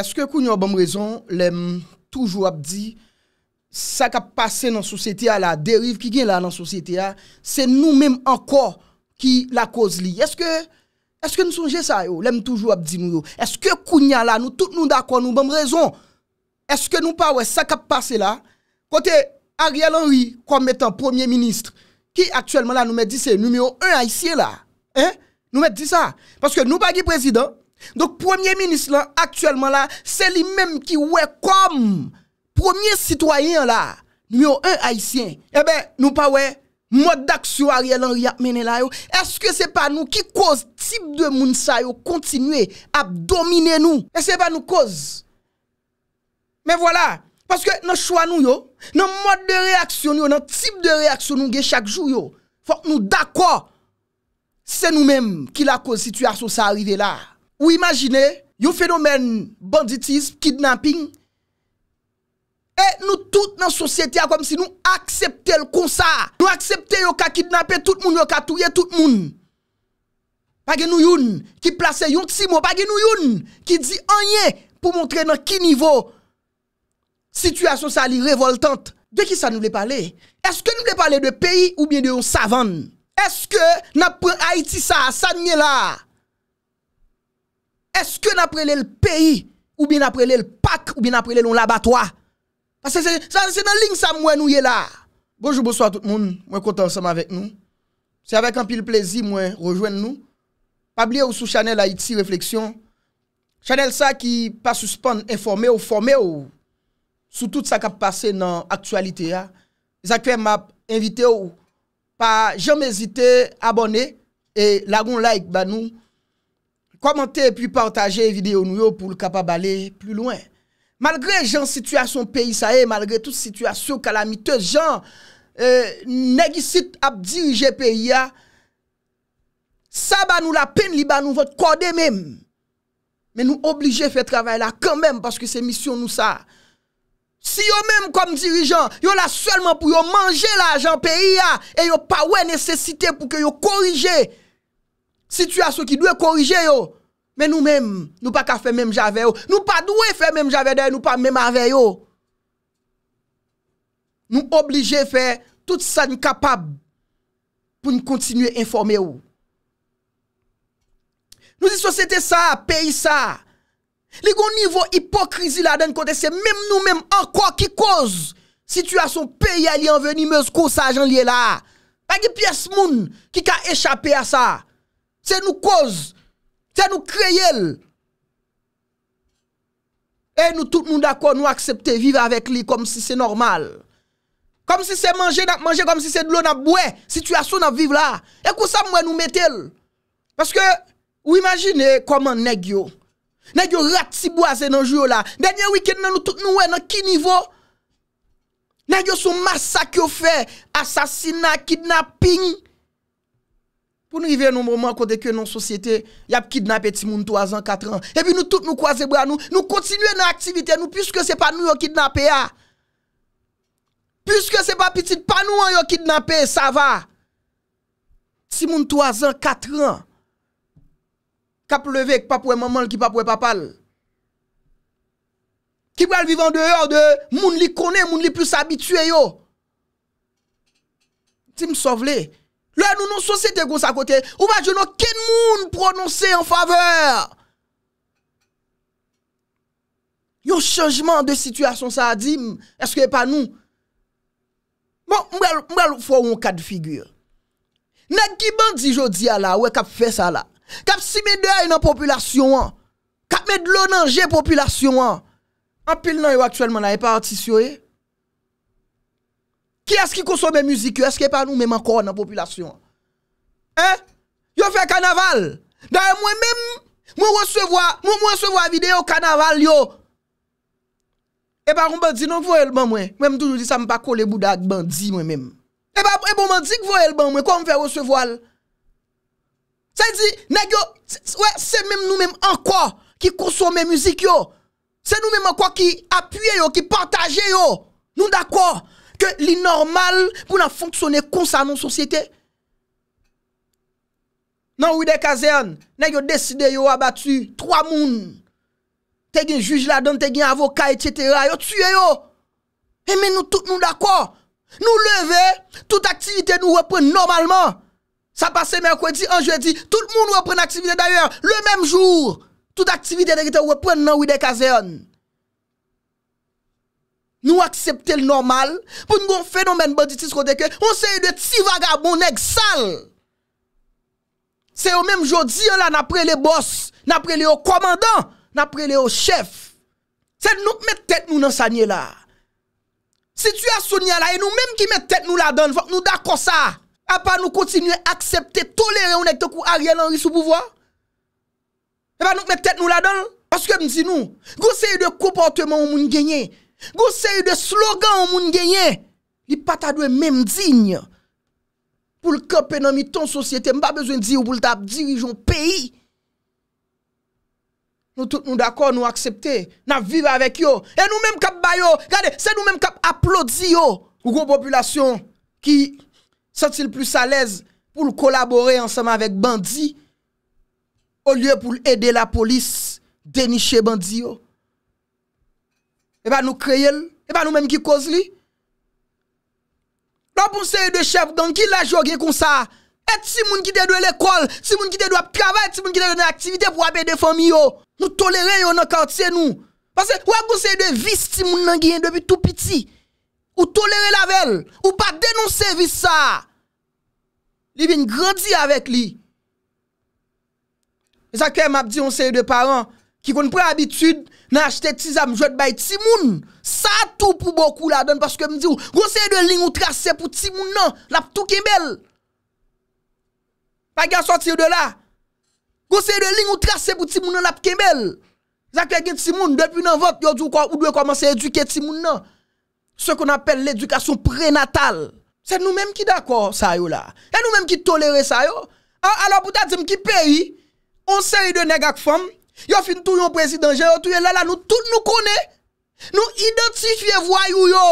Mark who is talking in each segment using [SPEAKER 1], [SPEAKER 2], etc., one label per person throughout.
[SPEAKER 1] Eske kounyan banm rezon, lèm toujou ap di, sa kap pase nan sosyete a la, deriv ki gen la nan sosyete a, se nou mèm anko ki la koz li. Eske, eske nou sonje sa yo, lèm toujou ap di nou yo. Eske kounyan la, nou tout nou dakwa, nou banm rezon, eske nou pa wè, sa kap pase la, kote Ariel Henry, koum etan Premier Ministre, ki aktuelman la nou mè di se, nou mè yo un a isye la. Hein, nou mè di sa. Paske nou pa ki prezident, Donc, premier ministre, là, actuellement, là, c'est lui-même qui est comme premier citoyen, là, numéro un haïtien. Eh ben, nous pas ouais, mode d'action Ariel là, est-ce que c'est pas nous qui cause type de moun ça, yo, continuer à dominer nous? Et c'est pas nous cause. Mais voilà. Parce que nos choix nous, yo, dans mode de réaction, yo, nos type de réaction nous chaque jour, yo, faut nous d'accord. C'est nous-mêmes qui la cause situation ça arrivé là. Ou imagine, yon fenomen banditism, kidnapping, e nou tout nan sosyete a kom si nou aksepte l kon sa. Nou aksepte yon ka kidnappe, tout moun yon ka touye, tout moun. Page nou yon ki place yon tsi moun, page nou yon ki di anye pou montre nan ki nivo situasyon sa li revoltante. De ki sa nou ble pale? Eske nou ble pale de peyi ou bie de yon savan? Eske nan pre Haiti sa, sa nyela? Eske n aprele l peyi ou bi n aprele l pak ou bi n aprele l on labatwa? Pase se nan ling sa mwen ou ye la. Bojou bojou a tout moun, mwen kontan seman vek nou. Se avèk an pil plezi mwen rejoen nou. Pabli ou sou chanel Haiti Reflexion. Chanel sa ki pa suspande informe ou forme ou sou tout sa kap pase nan aktualite ya. Zake m ap invite ou pa jom ezite abone e lagoun like ba nou. commenter et puis partager vidéo nous pour le capable aller plus loin. Malgré la situation pays ça est, malgré toute situation calamiteuse, gens euh, négicite à diriger pays a, ça va nous la peine, li nous votre corde même. Mais nous obligés faire travail là quand même parce que c'est mission nous ça. Si vous même comme dirigeant, yo la seulement pour manger l'argent pays et n'avez pas ouais nécessité pour que yo corriger Situasyon ki dwe korije yo. Men nou men, nou pa ka fe menm jave yo. Nou pa dwe fe menm jave de, nou pa menm ave yo. Nou oblije fe, tout sa nou kapab pou nou kontinuye informe yo. Nou di sou se te sa, peyi sa. Ligo nivou hipokrizi la den kontese, menm nou menm anko ki koz. Situasyon peyi a li anveni me skou sa jan li e la. Agi piyes moun ki ka echapè a sa. Se nou koz, se nou kreye l. E nou tout nou dako nou aksepte vive avèk li kom si se normal. Kom si se manje, kom si se dlo nan bwe, situasyon nan vive la. E kou sa mwen nou metel? Paske ou imagine koman negyo. Negyo rat si bo aze nan jyo la. Denye wikend nan nou tout nou wè nan ki nivou? Negyo sou masakyo fè, asasina, kidnapping. Pou nou yive nou mouman kote ke nou sosyete, yap kidnapè ti moun 3 an, 4 an, epi nou tout nou kwa zebra nou, nou kontinuè nan aktivite nou, puisque se pa nou yon kidnapè ya. Puisque se pa petit, pa nou an yon kidnapè, sa va. Ti moun 3 an, 4 an, kap levek, papwe maman, ki papwe papal. Ki pral vivan deyo, moun li kone, moun li plus habituye yo. Ti mou sovle, Lè nou nou sosete goun sa kote, ou majoun nou ken moun prononse yon faveur. Yon chanjman de situasyon sa a di, eske e pa nou. Mwen bon, mwen fwo yon kat figure. Nèk ki bandi jodi a la, wè e kap fè sa la. Kap si mè dèy nan populasyon an. Kap mè dèy nan jè populasyon an. Anpil nan yon aktuelman nan yon partisyon e. Ki eski konsome mouzik yo? Eski e pa nou mèman kor nan popilasyon? Eh? Yo fè kanaval. Dan mwen mèm mou mwesevo a videyo kanaval yo. E pa mwen mwen di nou kvo el ban mwen. Mwen mwen toujou di sa mwen pa kole boudak bandi mwen mèm. E pa mwen mwen di kvo el ban mwen. Kwa mwen fè mwesevo al? Se di, nek yo, se mèm nou mèman an kwa ki konsome mouzik yo. Se nou mèman kwa ki apuye yo, ki partaje yo. Nou da kwa? Ke li normal pou nan fonksyone konsa moun sosyete. Nan wide kazen, nen yo deside yo wabati 3 moun. Te gen juj la don, te gen avokay, etc. Yo tue yo. E men nou tout nou d'akwa. Nou leve, tout aktivite nou wapre normalman. Sa pase merkwedi, an jwedi, tout moun wapre aktivite. D'ailleurs, le menm jour, tout aktivite nou wapre nan wide kazen. Nou aksepte l normal, pou nou kon fenomen baditis koteke, on se yu de ti vagabon neg sal. Se yo menm jodi, yon la napre le boss, napre le o komandan, napre le o chef. Se nou mè tèt nou nan sanye la. Si tu asoun ya la, e nou menm ki mè tèt nou la don, fòk nou da konsa, a pa nou kontinu aksepte, tolere ou nek te kou a riel anri sou pouvoi. E pa nou mè tèt nou la don, paske mdi nou, goun se yu de komportement ou moun genye, Gou se yu de slogan ou moun genyen Li pata dwe menm digne Poul kap enomi ton sosyete Mba bezwen di ou pou l tap dirijon peyi Nou tout nou dakor nou aksepte Na vive avek yo E nou menm kap bayo Gade se nou menm kap aplodi yo Ou goun populasyon ki Sotil plus alez Poul kolabore ansama vek bandi Ou lye pou l ede la polis Deniche bandi yo E pa nou kreye l, e pa nou menm ki koz li. La pou mseye de chep, dan ki la jogue kon sa, et si moun ki te dwe l ekol, si moun ki te dwe pravay, si moun ki te dwe nan aktivite pou wabe de fomi yo, nou tolere yo nan karte se nou. Pase, wab mseye de vis si moun nan genye debi tou piti, ou tolere la vel, ou pa denon se vis sa, li vin grandi avek li. E sa ke map di mseye de paran, Ki kon pre habitude nan achete tizam jote bay timoun. Sa tou pou bokou la don. Paske m di ou. Goseye de ling ou trase pou timoun nan. Lap tou kemel. Pa gen sorti ou de la. Goseye de ling ou trase pou timoun nan lap kemel. Zak le gen timoun. Depi nan vot yo dwe komanse eduke timoun nan. Se kon apel l'edukasyon prenatal. Se nou menm ki dako sa yo la. Se nou menm ki tolere sa yo. A la bouta di m ki peri. On se yi de negak fom. Yo fin tou yon prezident jè yo, tou yon lala, nou tout nou kone, nou identifiye voyou yo.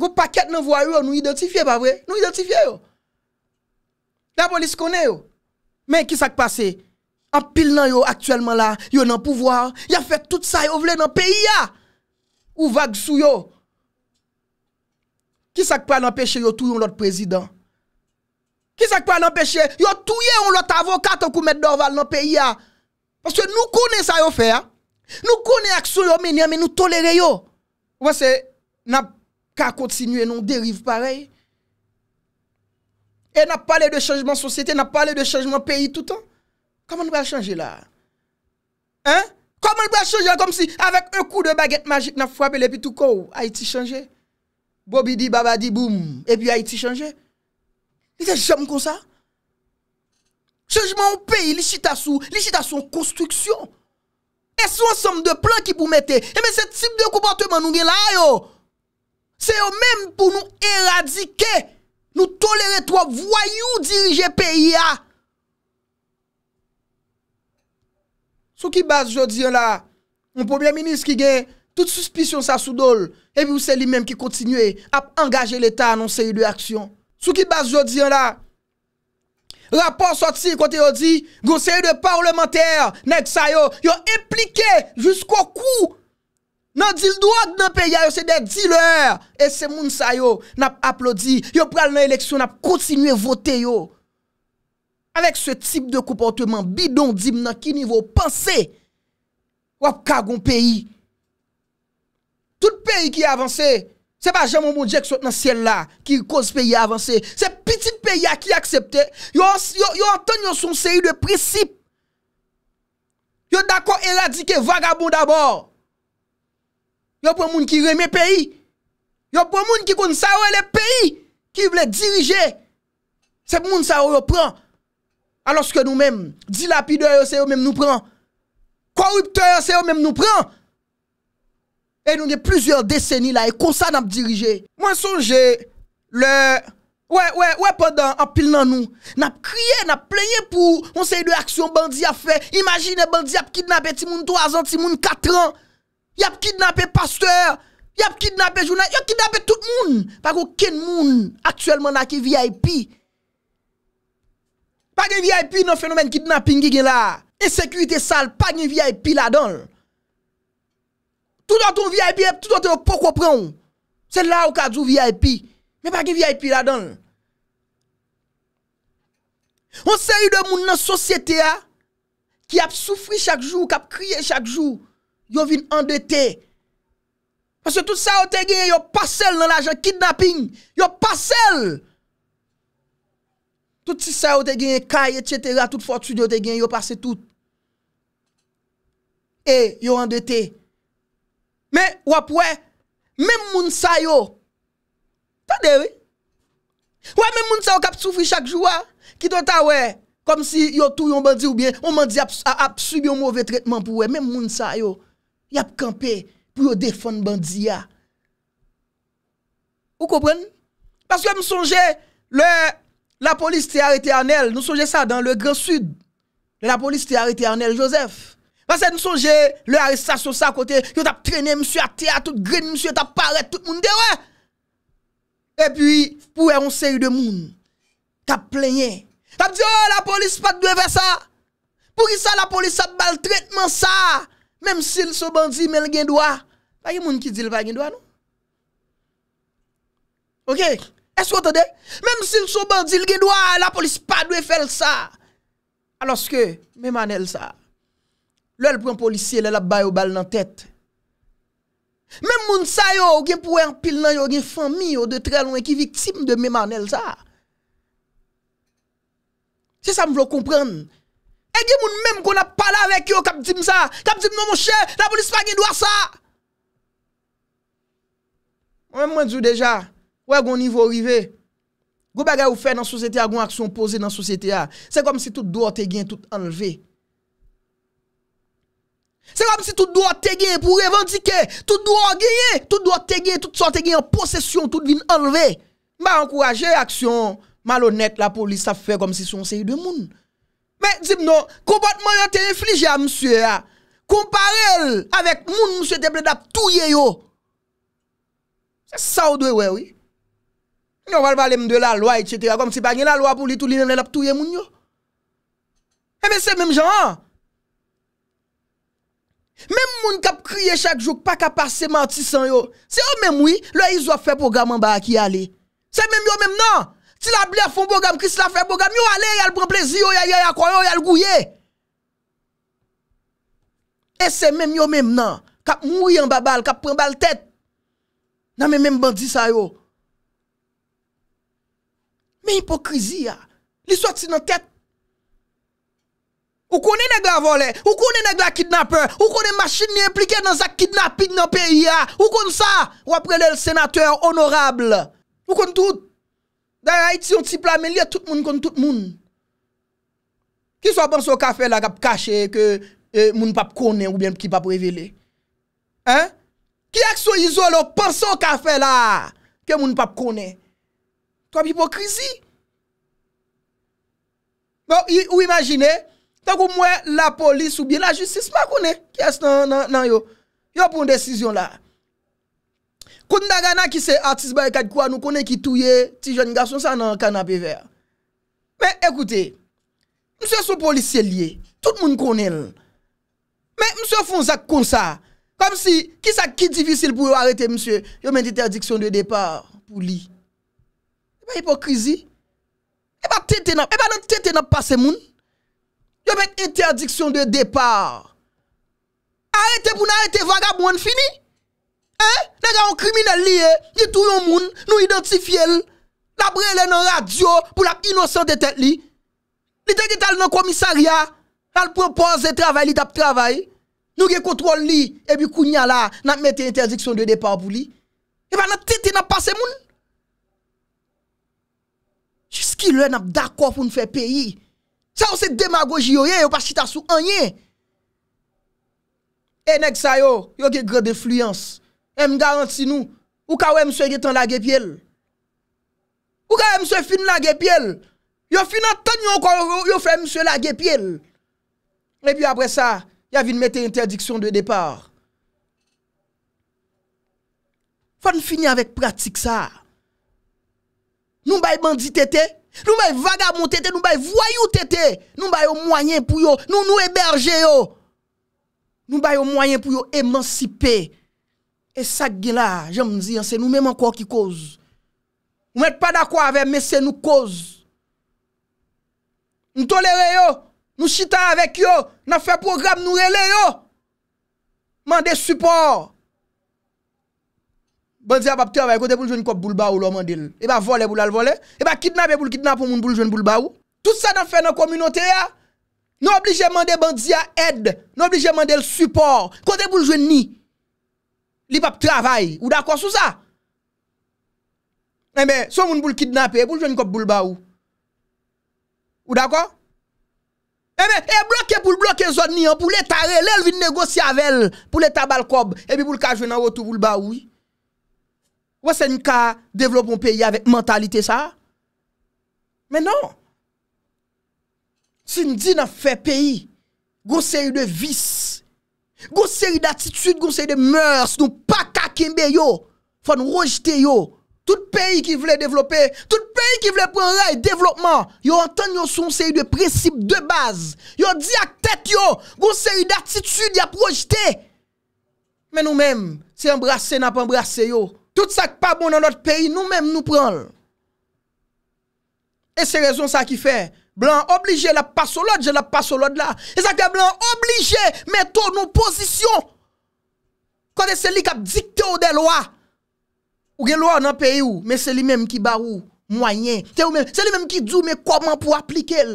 [SPEAKER 1] Gou paket nan voyou yo, nou identifiye pa vwe, nou identifiye yo. Dè a boli se kone yo. Men, ki sak pase? An pil nan yo aktuelman la, yo nan pouvoar, yo fè tout sa yo vle nan peyi ya, ou vagsou yo. Ki sak pa nan peche yo tou yon lot prezident jè? Jacques pas empêché, yo touye on l'autre avocat kou mettre Dorval dans pays a. Parce que nous connaissons ça yo faire. Nous connaissons action yo mener mais nous tolérons yo. Parce que n'a pas continuer non dérive pareil. Et n'a parlé de changement société, n'a parlé de changement pays tout le temps. Comment nous va changer là Hein Comment nous va changer comme si avec un coup de baguette magique n'a frappé et puis tout quoi Haïti changé. Bobby dit baba boum et puis Haïti changé. Li te jam kon sa? Chejman ou peyi, li chita sou? Li chita sou konstruksyon? E sou an som de plan ki pou mette? Eme, eh se tip de kompote man nou gen la yo? Se yo men pou nou eradike? Nou tolere toa voyou dirije peyi ya? Sou ki base jodi yo la? Moun problemi nis ki gen? Tout suspisyon sa sou dol? Evi ou se li men ki kontinue? Ape angaje l'Etat anonser yu de aksyon? Sou ki bas jodi an la. Rapport sot si kote yodi, goun seye de parlementer, net sa yo, yo implike, jousko kou, nan dil doak nan peyi, a yo se de dilor. E se moun sa yo, nap aplodi, yo pral nan eleksyon, nap kontinuye vote yo. Awek se tip de koupotman, bidon dim nan ki nivou, panse, wap ka goun peyi. Tout peyi ki avanse, Se pa jamon moun dièk sot nan sien la ki koz peyi avanse, se pitit peyi a ki aksepte, yo anton yo son seri de prinsip, yo dakon eradike vagabon dabor. Yo pou moun ki reme peyi, yo pou moun ki kon sawe le peyi ki vle dirije, se pou moun sawe yo pran, aloske nou men, dilapide yo se yo men nou pran, korupte yo se yo men nou pran. E nou gen plusieurs dessenis la, e konsa nan ap dirije. Mwen sonje, le... Ouè, ouè, ouè podan, ap pil nan nou. Nan ap kriye, nan ap plenye pou. Mwen se yi de aksyon bandi a fe. Imagine bandi ap kidnapè ti moun 3 an, ti moun 4 an. Y ap kidnapè pasteur. Y ap kidnapè jounan. Y ap kidnapè tout moun. Pag ou ken moun, aktuelman nan ki VIP. Pag yi VIP nan fenomen kidnapping gen la. E sekwite sal, pag yi VIP la donl. Tout ou ton VIP ep, tout ou te ou pou kopron. Se la ou ka djou VIP. Mè pa ki VIP la dan. On se y de moun nan sosyete a, ki ap soufri chak jou, ki ap kriye chak jou, yo vin endete. Pase tout sa ou te genye, yo pasel nan l'ajan kidnapping. Yo pasel! Tout si sa ou te genye, kaye, etc. Tout fotsu diyo te genye, yo pasel tout. E, yo endete. Men wap wè, men moun sa yo, fè de wè, wè men moun sa yo kap soufri chak jou wè, ki do ta wè, kom si yo tou yon bandi ou bien, yon bandi ap subi yon mouvè tretman pou wè, men moun sa yo, yon ap kampe pou yon defon bandi ya. Ou kopren? Paske m sonje, la polis te arete anel, nou sonje sa dan le grand sud, la polis te arete anel, Josef. Basen souje, le harissa sou sa kote, yo tap trene, msye atea, tout green, msye tap paret, tout moun dewe. E pi, pou e onse yu de moun, tap plenye. Tap di, oh la polis pat dwe fe sa. Pou ki sa la polis sa baltretman sa. Mem si l sobandi men l gen doa. Pa yu moun ki di l pa gen doa nou? Ok? Esko te de? Mem si l sobandi men l gen doa, la polis pat dwe fe l sa. Aloske, men manel sa. lè lè pren polisye, lè lè bay ou bal nan tèt. Mèm moun sa yo, gen pou wè an pil nan yo gen fami yo de tre loun, e ki viktim de mèm an el sa. Se sa m vlo kompren, e gen moun mèm kon ap pale avèk yo kap di m sa, kap di m nan mò che, la polis pa gen dwa sa. Mèm mwen djou deja, wè goun nivou rive, goun bagay ou fè nan sosete a, goun aksyon pose nan sosete a, se kom si tout doot e gen tout anleve. Se kom si tout do a te gen pou revantike, tout do a genye, tout do a te genye, tout sa te genye en posesyon, tout vin enleve. Mba ankoraje aksyon malonet la polis sa fe kom si son se yu de moun. Men, zib non, kompotman yon te reflije a msue a. Ah. Kompare el avek moun msue te ple dap touye yo. Se sa ou do we we. Mwen non, yon val valem de la loa etche te ya kom si pa genye la loa pou li tou li nenen dap touye moun yo. E men se mwen jan an. Mem moun kap kriye chak jok pa kap ase manti san yo. Se yo men moui, lò yi zwa fè program an ba a ki yale. Se men yo men nan, ti la bli a fon program ki si la fè program, yo ale yal pran plezi yo, yal yal yal kwayo, yal gouye. E se men yo men nan, kap moui an ba bal, kap pran bal tet. Nan men men bandi sa yo. Men hipokrizi ya, li sot si nan tet. Ou konen neg la vole, ou konen neg la kidnapper, ou konen masjin ni implike nan sa kidnapping nan peyi ya, ou konen sa, ou aprelel senateur honorable. Ou konen tout. Da yon hait si yon tipla men liye tout moun konen tout moun. Ki so apan so kafe la kap kache ke e, moun pap kone ou bien ki pap revele. Hein? Ki ak so izolo panso kafe la ke moun pap kone. To ap ipokrizi. Bon, ou imagine... Tan kou mwen la polis ou bi la jistis ma kone ki as nan yo. Yo pon desisyon la. Kou nda gana ki se artist ba yon kat kwa nou kone ki touye ti jouni gason sa nan kanap e ver. Men ekoute, mse sou polis selye, tout moun konel. Men mse fon sak kon sa, kom si ki sak ki divisil pou yo arete mse yo men di terdiksyon de depar pou li. E pa hipokrizi? E pa e nan tete nan pase moun? Se met interdiksyon de depar. A rete pou nan rete vagaboun fini. E? Nega yon krimine li e. Ni tou yon moun nou identifye li. La brele nan radyo pou la inosante tet li. Li teke tal nan komisaria. Al proponze travay li tap travay. Nou ge kontrol li. Ebi kounya la nan mette interdiksyon de depar pou li. Eba nan tete nan pase moun. Jiski lwen ap dakwa pou nou fe peyi. Sa ou se demagoji yo ye, yo pa chita sou anye. E neg sa yo, yo ge grede fluyans. E m garanti nou, ou ka we mse getan lage pyele. Ou ka we mse fin lage pyele. Yo fin an ton yo kon yo fwe mse lage pyele. E pi apre sa, ya vin mette interdiksyon de depar. Fwa n finye avek pratik sa. Nou m bay bandi tete. Nou bay vagab moun tete, nou bay voyou tete Nou bay yo mwanyen pou yo, nou nou eberje yo Nou bay yo mwanyen pou yo emancipe E sak gen la, jan mwen zi anse, nou mwen mwen kwa ki koz Mwen mwen pa da kwa avem, mwen se nou koz Nou tolere yo, nou chita avek yo, nou fe program nou ele yo Mwen de support Bandzi a pap travay, kote pou jwen kope boulbawou lò mandil. E ba vole pou lal vole. E ba kidnap e pou l'kidnap pou moun pou l'jwen boulbawou. Tout sa nan fe nan kominote ya. N'oblije non mande bandzi a ed. N'oblije non mande l'suport. Kote pou l'jwen ni. Li pap travay. Ou d'akon sou sa? Ebe, sou moun pou l'kidnap e pou l'jwen kope boulbawou. Ou d'akon? Eh Ebe, e bloke pou l'bloke zon ni an. Pou l'e tare, lè l'vi negosi avèl. Pou l'e tabal kob. Ebi pou l'k Wese n ka developon peyi avèk mentalite sa? Men non. nan! Sini di nan fè peyi, goun seri de vis, goun seri de atitude, goun seri de mers, nou pa kakembe yo, fò nou rojte yo, tout peyi ki vle developè, tout peyi ki vle pren rey, developman, yo anton yo son seri de precipe, de baz, yo di ak tèt yo, goun seri de atitude, yo projte, men nou men, si embrase nan pa embrase yo, Tout sa ki pa bon nan lot peyi, nou menm nou pranl. E se rezon sa ki fe, blan oblige la pa solot, je la pa solot la. E sa ki blan oblige, men ton nou posisyon. Kote se li kap dikte ou de loa. Ou gen loa ou nan peyi ou, men se li menm ki ba ou, mwanyen, se li menm ki du, men koman pou aplike el.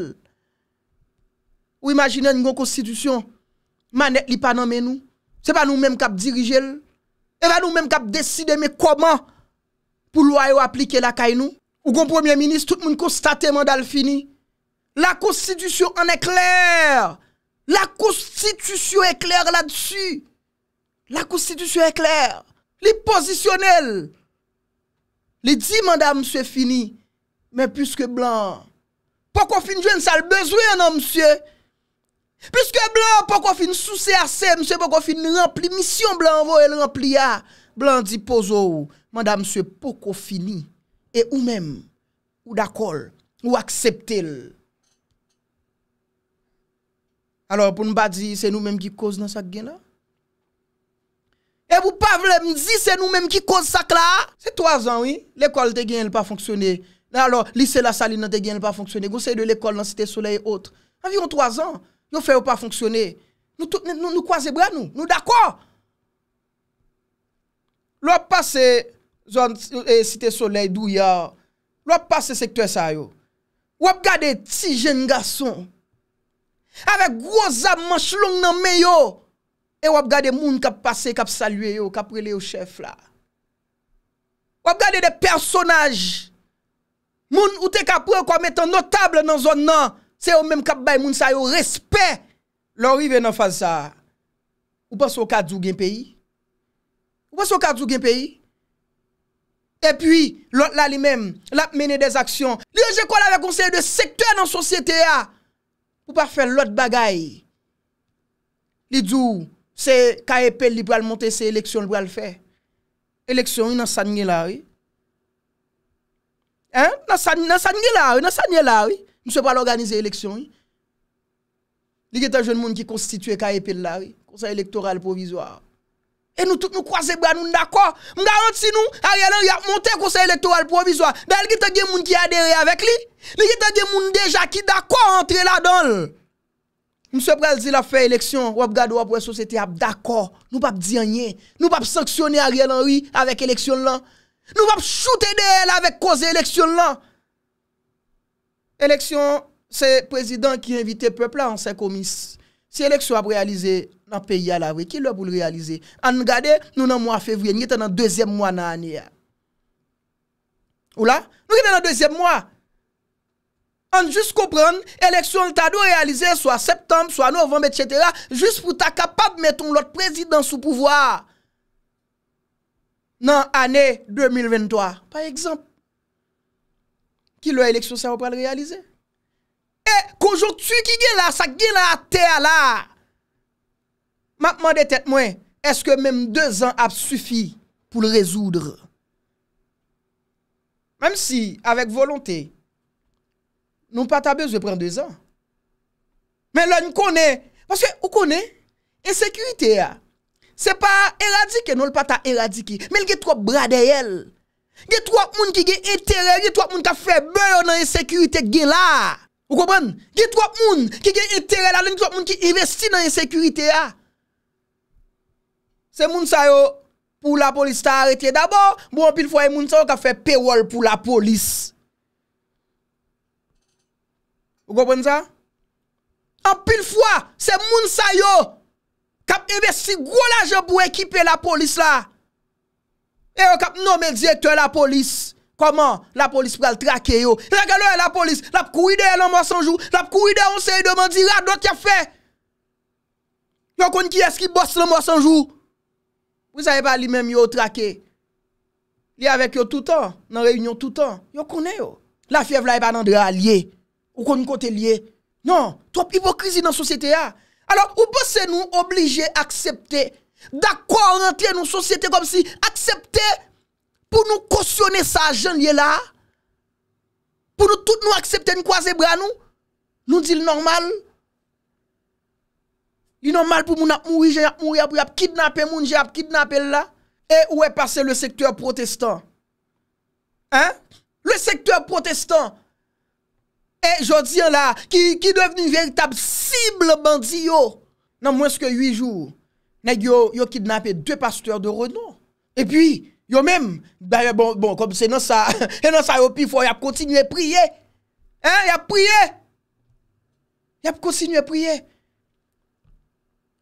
[SPEAKER 1] Ou imagine nigon konstitusyon, man net li pa nan men nou. Se pa nou menm kap dirije el. E va nou menm kap deside men koman pou lwa yo aplike la kay nou. Ou gon premier ministre tout moun konstate mandal fini. La konstitusyon an ek lèr. La konstitusyon ek lèr la dsu. La konstitusyon ek lèr. Li posisyonel. Li di mandal mswe fini. Men pwiske blan. Po konfinjwen sal bezwe nan mswe. Piske blan pokofi n sou se ase, msè pokofi n rempli, misyon blan vo el rempli a, blan ah. di pozo ou, manda msè pokofi ni, e ou mèm, ou dakol, ou akseptel. Alors pou nou ba di, se nou mèm ki koz nan sak gen la? E bou pa vle m di, se nou mèm ki koz sak la? Se toazan ou, l'ekol te gen l pa fonksyonè, lise la sali nan te gen l pa fonksyonè, gounse de l'ekol nan site soleil outre, avyon toazan. Nou fè ou pa fonksyonè. Nou kwa zebra nou. Nou d'akwa. Lou ap pase, zon e site solei d'ou ya, lou ap pase sektwè sa yo. Lou ap gade tsi jen gason. Avek groza manch long nan me yo. E lou ap gade moun kap pase, kap salue yo, kap rele yo chef la. Lou ap gade de personaj. Moun ou te kap rele kwa metan notable nan zon nan. Se ou menm kap bay moun sa yo respè lò wivè nan faz sa. Ou pa sou ka djou gen peyi? Ou pa sou ka djou gen peyi? E pwi, lòt la li menm, lòt mène des aksyon. Li yo jè kwa la vekonsè de sektè nan sosyete ya. Ou pa fè lòt bagay? Li djou, se ka epèl li pral montè, se eleksyon li pral fè. Eleksyon yon nan san nye la, wè. Nan san nye la, wè. Nan san nye la, wè. Mwen se pa l'organize l'eleksyon yi. Li gite a joun moun ki konstitue ka epel la yi. Konseil elektoral provizwa. E nou tout nou kwa ze brad moun d'akwa. Mwen garante si nou Ariel Henry ap monte konseil elektoral provizwa. Da li gite a gen moun ki adere avèk li. Li gite a gen moun deja ki d'akwa antre la donl. Mwen se pral zi la fè l'eleksyon. Wap gado wap wè sose te ap d'akwa. Nou pap diyanyen. Nou pap sanksyonè Ariel Henry avèk l'eleksyon lan. Nou pap choute de el avèk kwa ze l'eleksyon lan. Eleksyon, se prezident ki invite pepla an se komis, se eleksyon ap realize nan peyi al avre, ki lò pou l'realize? An gade nou nan mwa fevri, nyete nan dezem mwa nan ane ya. Ola, nou yete nan dezem mwa. An jist koupran, eleksyon lta do realize, swa septem, swa novem, et cetera, jist pou ta kapab meton lòt prezident sou pouvoi. Nan ane 2023, par eksemp. ki lò e lèksyon sa wè prèn lè rèalize. E konjouk tsu ki gè la, sa gè la a tè a la. Matman de tèt mwen, eske mèm 2 an ap sufi pou lè rezoudre. Mèm si, avèk volonté, nou pata bezè prèn 2 an. Mè lò n konè, paske ou konè, e sekurite a. Se pa eradike, nou l pata eradike. Mèl gè trope brade yèl. Ge tro ap moun ki ge etere, ge tro ap moun ka fe beyo nan yon sekurite gen la. Ou kopren? Ge tro ap moun ki ge etere la, gen tro ap moun ki investi nan yon sekurite ya. Se moun sa yo pou la polis ta arete. Dabo, bon pil fwa e moun sa yo ka fe peyol pou la polis. Ou kopren sa? An pil fwa se moun sa yo kap investi gwo la je pou ekipe la polis la. E yo kap nou men diye ki te la polis. Koman? La polis pral trake yo. Rekalou e la polis. La pou kou ide e lan mwos anjou. La pou kou ide on se yi deman di. Ra, do t'y a fe? Yo koni ki eski bost lan mwos anjou? Ou se a yi pa li menm yo trake? Li avek yo toutan. Nan reynyon toutan. Yo koni yo. La fiev la yi e pa nan de a liye. Ou koni kote liye. Non, trop ipokrizi nan sosyete ya. Alors ou bose nou oblige aksepte D'accord, rentrer dans une société comme si accepter pour nous cautionner ça, jean là. Pour nous tous nous accepter, nous croiser bras nous. Nous dit normal. Il normal pour nous mourir, j'ai mourir, pour kidnapper nous j'ai kidnapper là. Et où est passé le secteur protestant? Hein? Le secteur protestant. Et je dis là, qui, qui devenu véritable cible bandit, dans moins que 8 jours. Nèk yo kidnapè dwe pasteur de renon. E pi, yo mèm, bon, bon, konp se nan sa, e nan sa yo pi fò, yap kontinuè priye. Hein, yap priye. Yap kontinuè priye.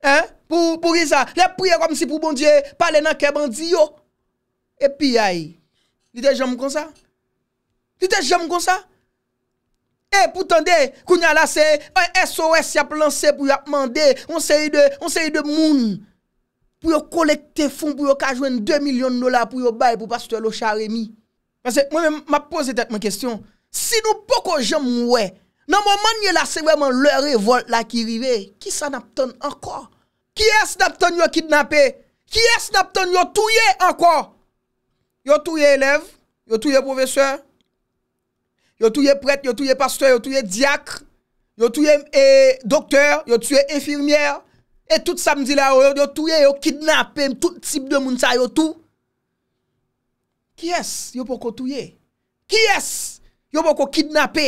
[SPEAKER 1] Hein, pou, pou ki sa, yap priye komsi pou bon diye, pale nan ke bandi yo. E pi, ay, li te jèm kon sa? Li te jèm kon sa? E, pou tende, koun ya la se, an e, SOS yap lanse pou yap mande, on se yi de, on se yi de mouni. pou yo kolekte fond pou yo kajwen 2 milyon dola pou yo bay pou pastoy lo charemi. Mwen mwen ma pose dèk mwen kestyon, si nou poko jom mwen, nan mwen manye la se wèman lè révolte la ki rive, ki sa napton anko? Ki es napton yo kidnapè? Ki es napton yo touye anko? Yo touye elev, yo touye profesyon, yo touye pret, yo touye pastoy, yo touye diak, yo touye eh, doktor, yo touye efirmièr, E tout samdi la yo, yo touye, yo kidnape, tout tibde moun sa yo tou. Ki es, yo poko touye? Ki es, yo poko kidnape?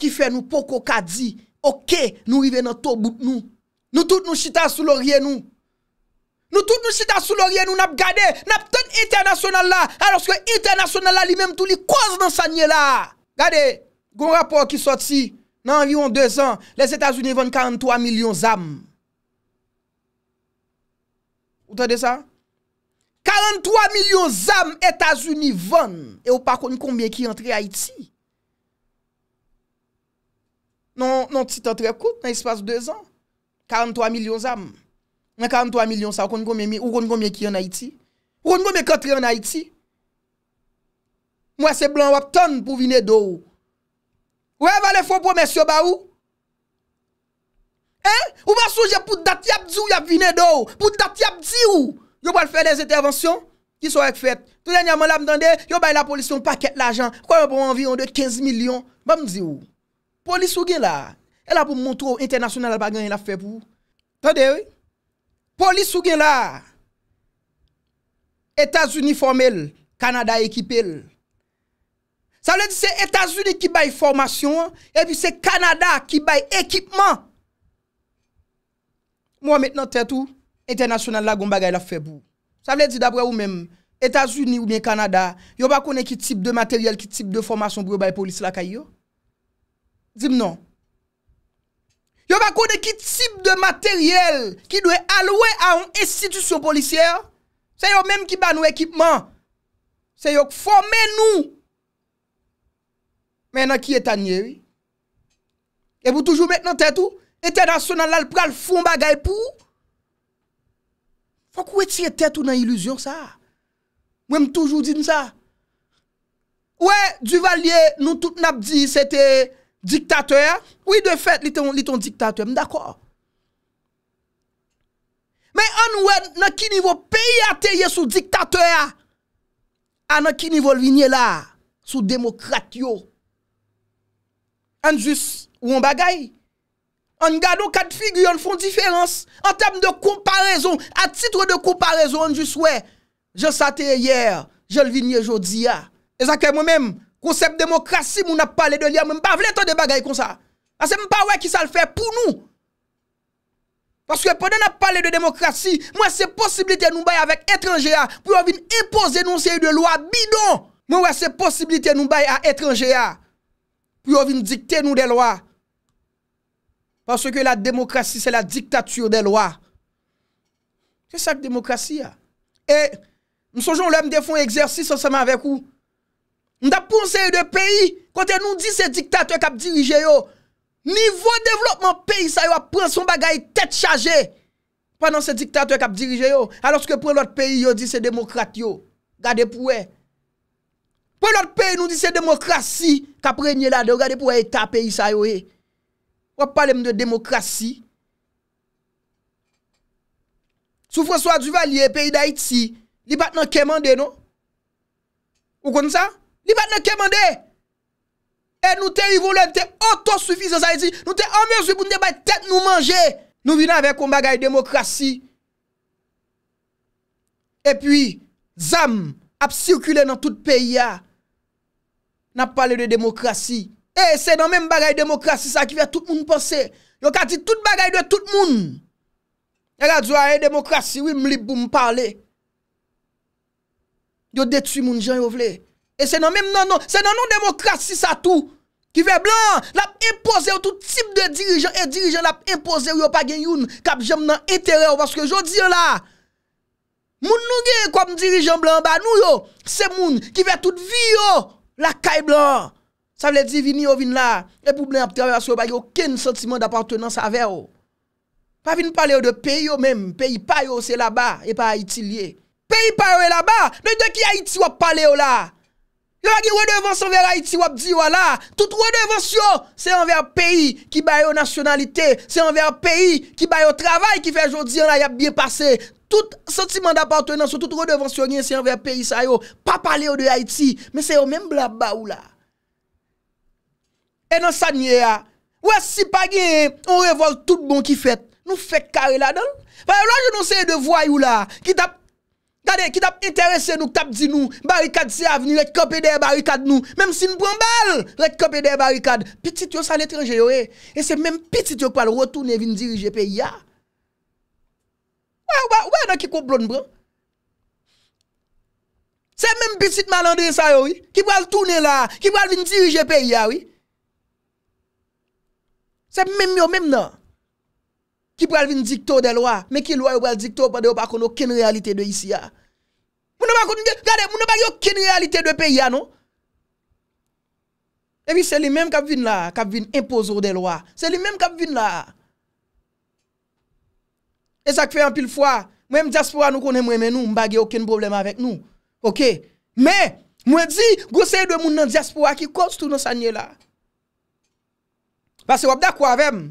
[SPEAKER 1] Ki fe nou poko ka di? Ok, nou ive nou tou bout nou. Nou tout nou chita sou lorye nou. Nou tout nou chita sou lorye nou, nap gade, nap ton internasyonala. Anoske internasyonala li menm tou li kwa z nan sanyela. Gade, goun rapor ki soti, nan vyon 2 an, les Etats-Unis voun 43 milyon zam. 43 milyon zam Etasuni van E ou pa kon kon meki yon tre Haiti Non titan tre kout nan yisipas 2 an 43 milyon zam 43 milyon sa ou kon kon meki yon Haiti Ou kon kon meki yon Haiti Mwen se blan wap ton pou vine do ou Ou e valen fon pou mèsyo ba ou Ou pa souje pou dati ap zi ou yap vine do? Pou dati ap zi ou? Yo pa l fè des etervansyon ki sou ek fèt? Tou den yaman la mdande, yo bay la polisyon pakèt l'ajan, kwa yon pou anviyon de 15 milyon, ba mdze ou? Polisyon gen la, el la pou mwontro international bagan yon la fè pou. Tande ou? Polisyon gen la, Etats Uniformel, Kanada Ekipel. Sa wè di se Etats Uniformel ki bay formasyon, e pi se Kanada ki bay ekipman, Mwa mèt nan tètou, internasyonal la gom bagay la febou. Sa vle di dabre ou mèm, Etats-Unis ou mèm Kanada, yo ba kone ki tip de materyel, ki tip de formasyon bou yo baye polis la kay yo? Zim non. Yo ba kone ki tip de materyel ki dwe alwe a yon esitisyon polisyèr? Se yo mèm ki ba nou ekipman. Se yo kforme nou. Mè nan ki etan nyeri. E pou toujou mèt nan tètou, Eterasyonan lal pral foun bagay pou. Fok wè ti etè tou nan ilüzyon sa? Mwen m toujou din sa. Wè, du valye nou tout nap di se te diktatè. Wè de fèt li ton diktatè, m d'akò. Mè an wè nan ki nivou peyi ateye sou diktatè. An ah? nan ah, ki nivou lvinye la sou demokrat yo. An jis woun bagay pou. an gado kat figu, an fon diferans, an tem de komparazon, a titre de komparazon, an jiswe, jen sa te yer, jen vin ye jodi ya. Ah. E zake mwen men, konsep demokrasi moun ap pale de liya, ah, mwen pa vle to de bagay kon sa. A se mwen pa wey ki sa l fe pou nou. Paske pou nou ap pale de demokrasi, mwen se posibilite nou bay avèk etranje ya, pou yo vin ipozen nou se yu de lo a bidon. Mwen se posibilite nou bay avèk etranje ya, ah, pou yo vin dikte nou de lo a bidon. Paske la demokrasi se la diktatyo de lwa. Ke sak demokrasi ya? E, msojon lèm defon egzersis osama vek ou. Mda pounse yon de peyi, kote nou di se diktatyo kap dirije yo. Nivou devlopman peyi sa yo ap pranson bagay tet chaje. Panan se diktatyo kap dirije yo. Anoske pou lout peyi yo di se demokrasi yo. Gade pou we. Pou lout peyi nou di se demokrasi. Kap renyelade yo gade pou we eta peyi sa yo e. Parlem de demokrasi Soufran sou adu valye peyi da iti Li bat nan keman non? de non Ou kon sa Li bat nan keman de E nou te yi volen te otosoufise Sa iti nou te amezou pou nou debay Tet nou manje Nou vina vek kon bagay demokrasi E pi Zam ap sirkule nan tout peyi ya Nap pale de demokrasi E eh, se nan menm bagay demokrasi sa ki ve tout moun pense. Yo ka di tout bagay de tout moun. Eh, e non, non, la djwa e demokrasi wim li pou m'pale. Yo detwi moun jan yo vle. E se nan menm nan nan, se nan nan demokrasi sa tou. Ki ve blan, la impose yo tout tip de dirijan. E dirijan la impose yo pa gen yon kap jem nan etere yo. Vaske yo di yo la. Moun nou gen kom dirijan blan ba nou yo. Se moun ki ve tout vi yo la kay blan. Sa vle di vin yo vin la. E pou blan ap travasyon bag yo ken sentimen d'apartenans a ver yo. Pa vin pale yo de peyi yo menm. Peyi pa yo se la ba. E pa Haiti liye. Peyi pa yo e la ba. Nwen de ki Haiti wap pale yo la. Yo bagi wedevanson ver Haiti wap di yo la. Tout wedevansyon se anver peyi ki bayo nasyonalite. Se anver peyi ki bayo travay ki fe jodi anayap biye pase. Tout sentimen d'apartenans yo. Tout wedevansyon yon se anver peyi sa yo. Pa pale yo de Haiti. Men se yo menm blab ba yo la. E nan sa nyè ya. Ouè si pa gen, on revol tout bon ki fèt. Nou fèk kare la don. Ouè la, je nou seye de voyou la, ki tap, gade, ki tap interese nou, ki tap di nou, barikad se aveni, rek kopi de barikad nou. Mem si nou pran bal, rek kopi de barikad. Petit yo sa letranje yo, e, e se men petit yo kwa l rotounen vin dirije pe ya. Ouè, ouè nan ki kou blon bran. Se men petit malandre sa yo, wi, ki pral tounen la, ki pral vin dirije pe ya, ouè. Wi. Se mèm yo mèm nan, ki pral vin dikto de lwa, mè ki lwa yo pral dikto pwade yo pa kon oken realite de yisi ya. Moun an bako, gade, moun an bagi oken realite de peyi ya nou. Ewi, se li mèm kap vin la, kap vin impozor de lwa, se li mèm kap vin la. E sak fè an pil fwa, mwen m diaspoa nou konen mwen men nou, m bagi oken problem avèk nou. Ok, mwen di, gose yi dwe moun nan diaspoa ki kos tout nan sanye la. Pase wap da kwa vem?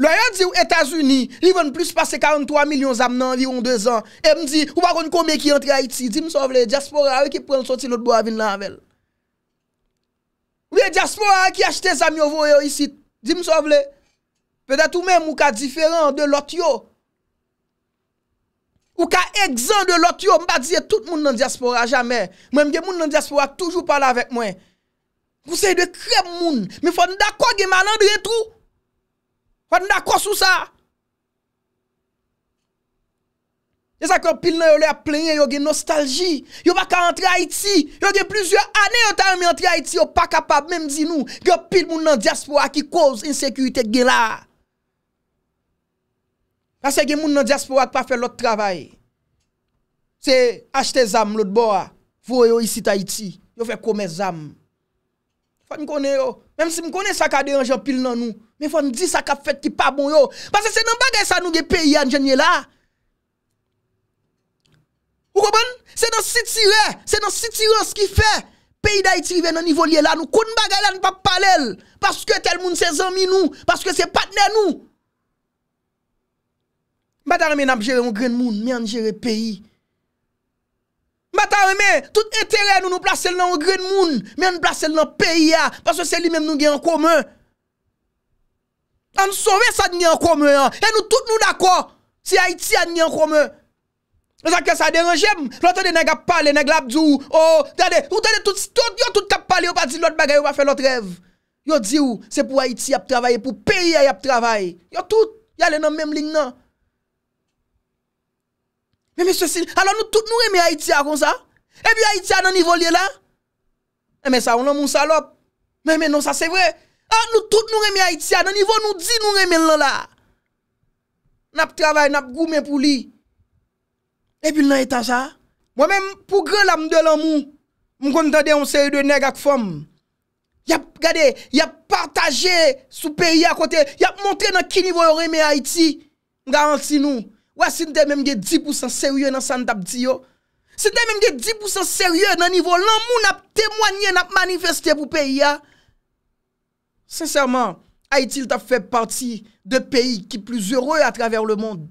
[SPEAKER 1] Lwa yon di ou Etasuni, li ven plus pase 43 milyon zam nan environ 2 an. E m di, wakon kome ki yon tra iti? Di m sovle, diaspora wè ki pren soti not bo avin la anvel. Ou yon diaspora wè ki achete zam yo vo yo isi? Di m sovle, peda tou men mou ka diferan de lot yo. Ou ka egzan de lot yo, m pa diye tout moun nan diaspora jamen. Mwen m gen moun nan diaspora toujou pala vek mwen. Gw sey de krem moun, mi fwa nda kwa ge manan deye tru. Fwa nda kwa sou sa. E sa kwa pil nan yo le apleye, yo ge nostalji, yo baka antre Haiti, yo ge plizye ane yo tanme antre Haiti, yo pa kapab, menm zinou, yo pil moun nan diaspo akikouz, insekirite gela. A sey ge moun nan diaspo ak pa fe lot travay, sey achte zam lout bo a, fwo yo isi Tahiti, yo fe kome zam. Fwa m konen yo, menm si m konen sa ka deranje pil nan nou, men fwa m di sa ka fet ki pa bon yo, pase se nan bagay sa nou ge peyi anjenye la. Ou kon, se nan sitire, se nan sitire anse ki fe, peyi da iti ive nan nivoliye la nou, kon bagay la nan pa pale, paske tel moun se zami nou, paske se patne nou. Mbata remen ap jere an gren moun, men an jere peyi. Mbata reme, tout etere nou nou plase l nan Green Moon, men nou plase l nan PEIA, paswe se li menm nou gen an komen. An souve sa di gen an komen an, en nou tout nou dako, si Haiti a di gen an komen. Zake sa derenje m, flote de neg ap pale, neg labdou, o, oh, tade, flote de tout, yo tout kap pale, yo pa di lot bagay, yo pa fe lot rev. Yo di ou, se pou Haiti ap travaye, pou PEIA ap travaye, yo tout, yale nan menm ling nan. Mwen mwen se sin, alo nou tout nou reme Haiti a kon sa? E pi Haiti a nan nivou liye la? Mwen mwen sa, mwen mwen moun salop. Mwen mwen nou sa, se vre. An nou tout nou reme Haiti a, nan nivou nou di nou reme lola. Nap travay, nap goumen pou li. E pi nan etan sa? Mwen mwen pou gre la mde lan moun, mwen kontande yon seri de nek ak fom. Yap gade, yap partaje, souperi ya kote, yap montre nan ki nivou yo reme Haiti. Mwen garanti nou. Ou asin te menm ge 10% serye nan san tap di yo. Sin te menm ge 10% serye nan nivou lan moun ap temwanyen ap manifeste pou peyi ya. Senserman, Haiti l tap fe parti de peyi ki plus heureux a traver le moun.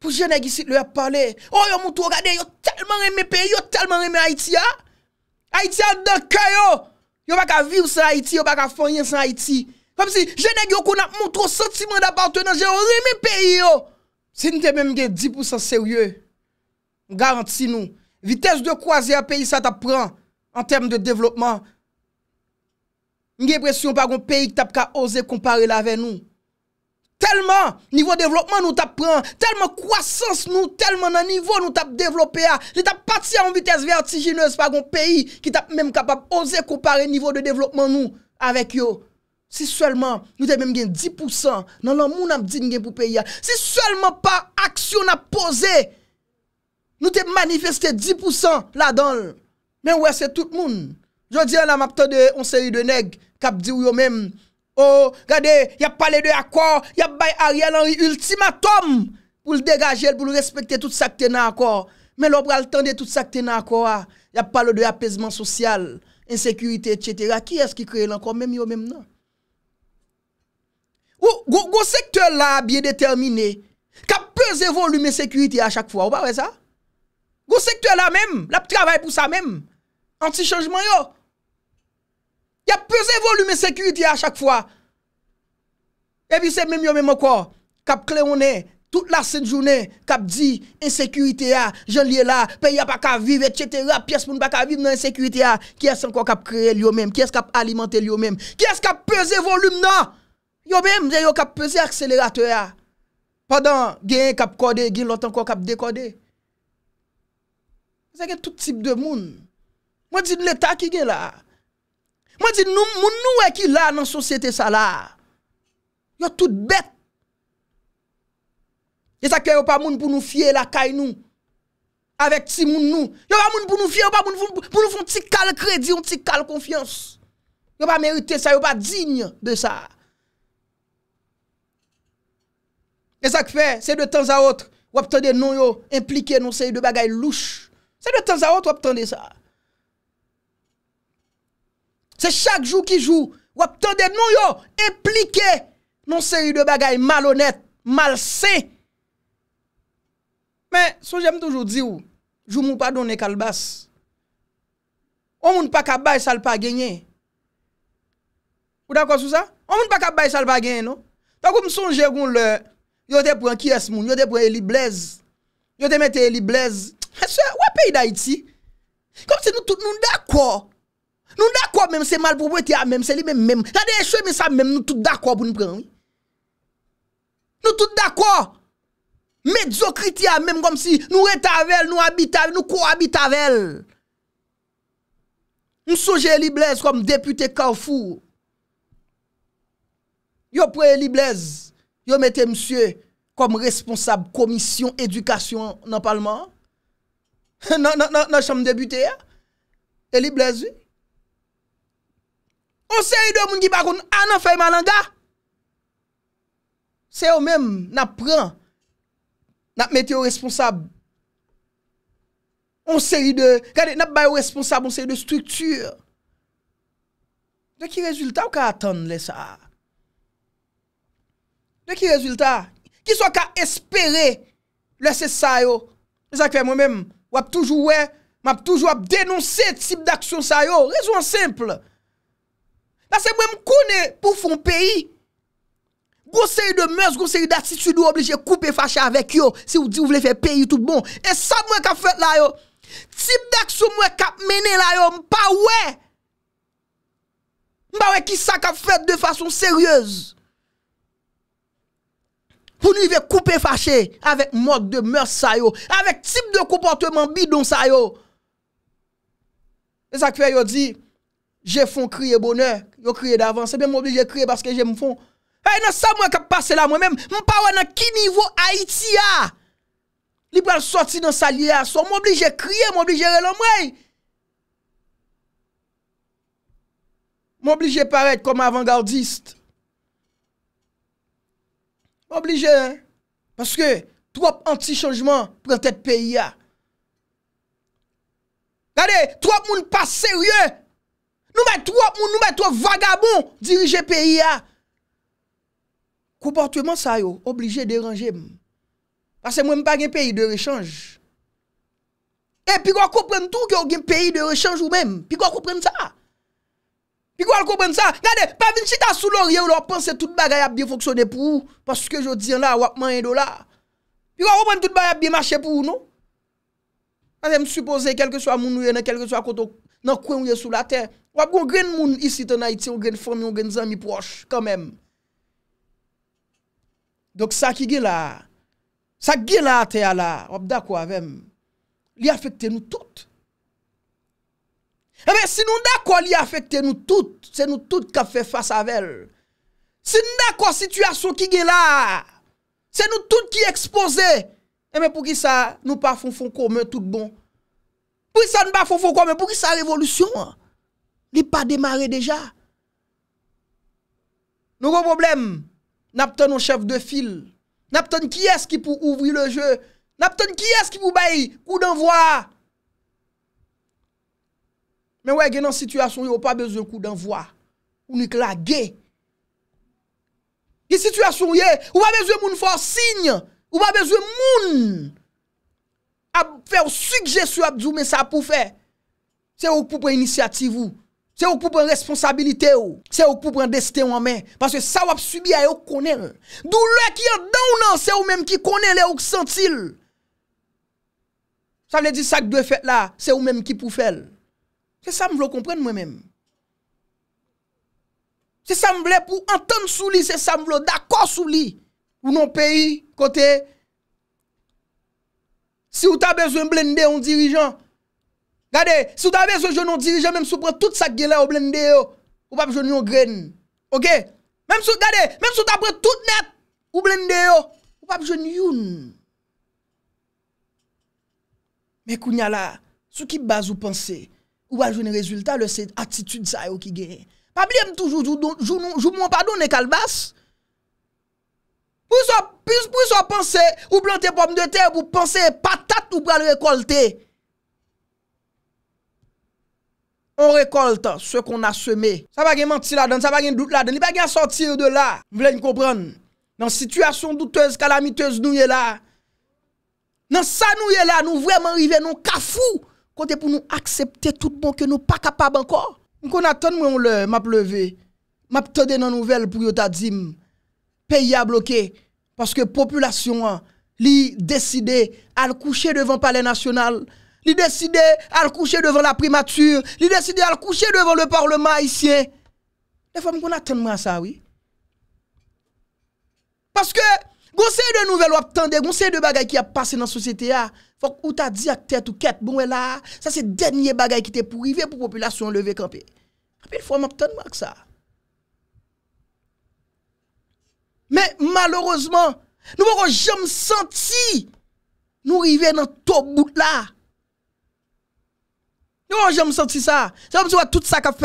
[SPEAKER 1] Pou jenè gisit l wap pale, O oh, yo moutou gade yo telman reme peyi yo, telman reme Haiti ya. Haiti ya de kè yo. Yo baka vir san Haiti, yo baka fonyen san Haiti. Kom si, jenè gyo kon ap moutou sentimen d'apartou nan jenè reme peyi yo. Se nite mèm gen 10% seryè, garanti nou, vites de kwa zè a peyi sa tap pran an tem de devlopman. Nge presyon pa gon peyi ki tap ka oze kompare la ve nou. Telman nivou devlopman nou tap pran, telman kwa sens nou, telman nan nivou nou tap devloppe a. Li tap pati an vites ve atijinez pa gon peyi ki tap mèm kapap oze kompare nivou de devlopman nou avèk yo. Si sèlman nou te mèm gen 10%, nan lan moun ap din gen pou pe yal. Si sèlman pa aksyon ap pose, nou te manifeste 10% la donl. Men wè se tout moun. Jodi an ap ap tande on seri de neg, kap di ou yo mèm. Oh, gade, yap pale de akor, yap bay ari alanri ultimatom pou l'degajel, pou l'respecte tout sakte nan akor. Men lò pral tende tout sakte nan akor, yap pale de apesman sosyal, insekurite, etc. Ki eski kre lankor, mèm yo mèm nan. Ou, gwo sektor la biye determine, kap preze volumen sekuriti a chak fwa, ou ba weza? Gwo sektor la menm, la ptravay pou sa menm, anti chanjman yo, yap preze volumen sekuriti a chak fwa, e vi se menm yo menm anko, kap klerone, tout la senjoune, kap di, ensekurite a, jen liye la, pe ya pa ka vive, etchetera, piyes pou nou pa ka vive nan ensekurite a, kiye se anko kap kre liyo menm, kiye se kap alimante liyo menm, kiye se kap preze volumen nan, Yo bèm, yo kap pesi akselerator ya. Padan genye kap kode, genye lontan kon kap dekode. Se genye tout tip de moun. Mwen di nou letak ki gen la. Mwen di nou moun nou e ki la nan sosyete sa la. Yo tout bet. E sa ke yo pa moun pou nou fie la kay nou. Avet ti moun nou. Yo pa moun pou nou fie, yo pa moun pou nou foun ti kal kredi, moun ti kal konfiyans. Yo pa merite sa, yo pa digne de sa. E sa k fe, se de tan za ot, wap tande nou yo implike nou se yu de bagay louche. Se de tan za ot, wap tande sa. Se chak jou ki jou, wap tande nou yo implike nou se yu de bagay mal honet, mal se. Men, sou jèm toujou di ou, jou mou pa donè kalbass. Ou moun pa kabay sal pa genye. Ou da kon sou sa? Ou moun pa kabay sal pa genye nou. Tak ou mou sou jèm goun lè. Yo te pwen kyes moun, yo te pwen eliblez. Yo te mette eliblez. E sè, wapè yi da iti? Kom se nou tout nou d'akor. Nou d'akor menm, se malpobwete ya menm, se li menm menm. La de e chwe menm sa menm, nou tout d'akor pou nou pren. Nou tout d'akor. Me djokriti ya menm, kom si nou retavel, nou habitavel, nou kou habitavel. Nou souje eliblez kom depute kawfou. Yo pwen eliblez. Yo mette msye kom responsab komisyon edukasyon nan palman. Nan chanm debute ya. Eli blazu. On se yi de moun di bagoun anan ah, faye manan ga. Se yo menm nan pran. Nan mette yo responsab. On se yi de. Gade nan bayo responsab. On se yi de struktur. De ki rezultat ou ka atan le sa a? Lè ki rezultat? Ki so ka espere lè se sa yo? Mè sa kwe mwen mèm wap toujou wè, mwap toujou wap denonsè tip d'aksyon sa yo. Rezon simple. La se mwen mkounè pou fon peyi. Gon se yu de mèz, gon se yu de atitude ou oblije koupe fache avèk yo. Se ou di ou vle fè peyi tout bon. E sa mwen ka fèt la yo. Tip d'aksyon mwen kap mène la yo mpa wè. Mba wè ki sa ka fèt de fason seryèz. Pouni ve koupe fache avek mod de mers sayo. Avek tip de komportement bidon sayo. E sa kwe yo di, je fon kriye boner. Yo kriye davan. Se bem m'oblige kriye baske je m'fon. E yon sa mwen kap pase la mwen men. Mwen pa wè nan ki nivou Haiti ya. Libral soti nan sa liya. So m'oblige kriye, m'oblige relom rey. M'oblige paret kom avangardist. Oblige, parce que trop anti-changement pren tète peyi ya. Gade, trop moun pas serye, nou mè trop moun, nou mè trop vagabon dirije peyi ya. Koportuèman sa yo, oblige deranje m. Parce mwen m pa gen peyi de rechange. E pi kwa koupren tou ki yo gen peyi de rechange ou mèm, pi kwa koupren sa ya. Pi kwa al kouben sa, gade, pa vin chita sou lor ye ou la, wap pense tout bagay ap bi foksyone pou ou, paske jo diyan la, wap manye do la. Pi kwa wap ven tout bagay ap bi mache pou ou nou. A zem suppose, kelke swa moun ouye nan, kelke swa koto nan kwen ouye sou la ten, wap kon gren moun isi te na iti, wap gren fon mi, wap gren zan mi proche, kamem. Dok sa ki gila, sa gila ate ya la, wap da kwa vem, li afekte nou tout. Eme, eh si nou da kwa li afekte nou tout, se nou tout ka fe fasa vel. Si nou da kwa situasyon ki ge la, se nou tout ki ekspose, eme eh pou ki sa nou pa fon fon kome tout bon. Pou ki sa nou pa fon fon kome, pou ki sa revolusyon, li pa demare deja. Nou kon problem, nap ton nou chev de fil, nap ton ki eski pou ouvri le je, nap ton ki eski pou bayi, pou nan vwa. Men wè gen nan situasyon yo, wè pa bezwen kou dan vwa. Ou ni klage. Di situasyon yo, wè pa bezwen moun fò sin, wè pa bezwen moun ap fè wè suk jesu ap zou men sa pou fè. Se wè wè pou prè inisiativou, se wè pou prè responsabilite ou, se wè pou prè destè wè men, parce sa wè ap subi a yo konen. Dou lè ki an dan ou nan, se wè wè mèm ki konen le ou ki sentil. Sa wè di sa k dou fè la, se wè mèm ki pou fèl. Se sa m vlo kompren mwen men. Se sa m vlo pou anton sou li. Se sa m vlo dakor sou li. Ou non peyi, kote. Si ou ta bezwen blende ou dirijan. Gade, si ou ta bezwen joun ou dirijan. Mem sou pre tout sa gila ou blende yo. Ou pap joun yon gren. Ok. Mem sou, gade, mem sou ta pre tout net. Ou blende yo. Ou pap joun yon. Mè kou nya la. Sou ki baz ou panse. Mè kou nya la. Ou wajouni rezultat le se atitude sa yo ki genye. Pa bilem toujou, jou moun pa donne kalbasse. Pou yon pense, ou plante pom de te, ou pense patate ou pral rekolte. On rekolte se kon a seme. Sa pa gen menti la dan, sa pa gen dout la dan, li pa gen sotir de la. Vle n'kopran. Nan situasyon doutez, kalamitez nou ye la. Nan sa nou ye la, nou vreman rive nou kafou. kon te pou nou aksepte tout bon ke nou pa kapab anko. Mwen kon aten mwen lè, m ap leve, m ap tade nan nouvel pou yot adzim, peyi a bloke, paske populasyon li deside al kouche devan pale nasyonal, li deside al kouche devan la primatur, li deside al kouche devan le parlement isyen. E fò mwen kon aten mwen sa, oui. Paske gounseye de nouvel wap tande, gounseye de bagay ki ap pase nan sosyete ya, Fok ou ta di ak tet ou ket bon we la, sa se denye bagay ki te pou rive pou populasyon leve kampi. Kampi l fwa mok ton wak sa. Me malorozman, nou wakon jom santi nou rive nan to gout la. Nou wakon jom santi sa. Se wakon jom santi sa, nou wakon jom santi sa,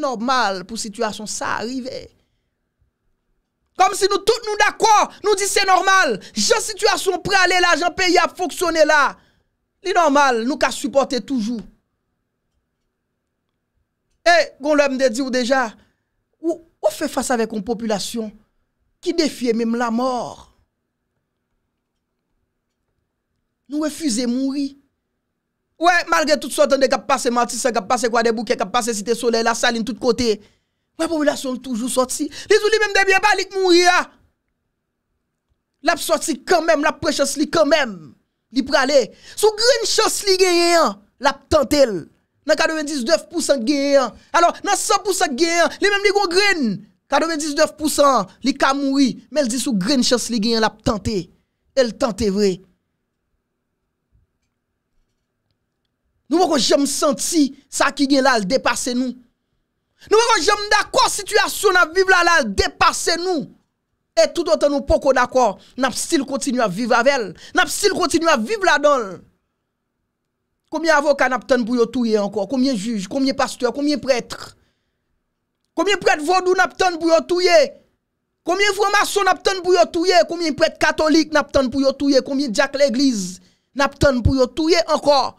[SPEAKER 1] nou wakon jom santi sa. Kom si nou tout nou d'akwa, nou di se normal. Je situasyon pre alè la, jen pe y ap foksyonè la. Li normal, nou ka supportè toujou. E, goun lèm de di ou deja, ou fe fasa vek ou populasyon ki defye mèm la mor. Nou refuze mouri. Ouè, malre tout sotan de kap pase matisa, kap pase kwa de bouke, kap pase site sole, la saline tout kote. repopilasyon toujou soti, li zou li mem debye balik mouya, lap soti kanmem, lap pre chos li kanmem, li prale, sou gren chos li genyen, lap tante el, nan kadoven diz dev pousan genyen, alo nan sa pousan genyen, li mem li gwo gren, kadoven diz dev pousan, li ka moui, men li di sou gren chos li genyen, lap tante, el tante vre, nou mwoko jem senti, sa ki gen la al depase nou, Nou wè kon jèm da kwa situasyon ap bib la lal depase nou. Et tout an tan nou poko da kwa nap stil kontinu ap viv avèl. Nap stil kontinu ap vib la donl. Koumy avoka nap ten pou yo touye ankon. Koumy juj, koumy pastoy, koumy pretre. Koumy prete vodou nap ten pou yo touye. Koumy vromasyon nap ten pou yo touye. Koumy prete katolik nap ten pou yo touye. Koumy diak l'eglize nap ten pou yo touye ankon.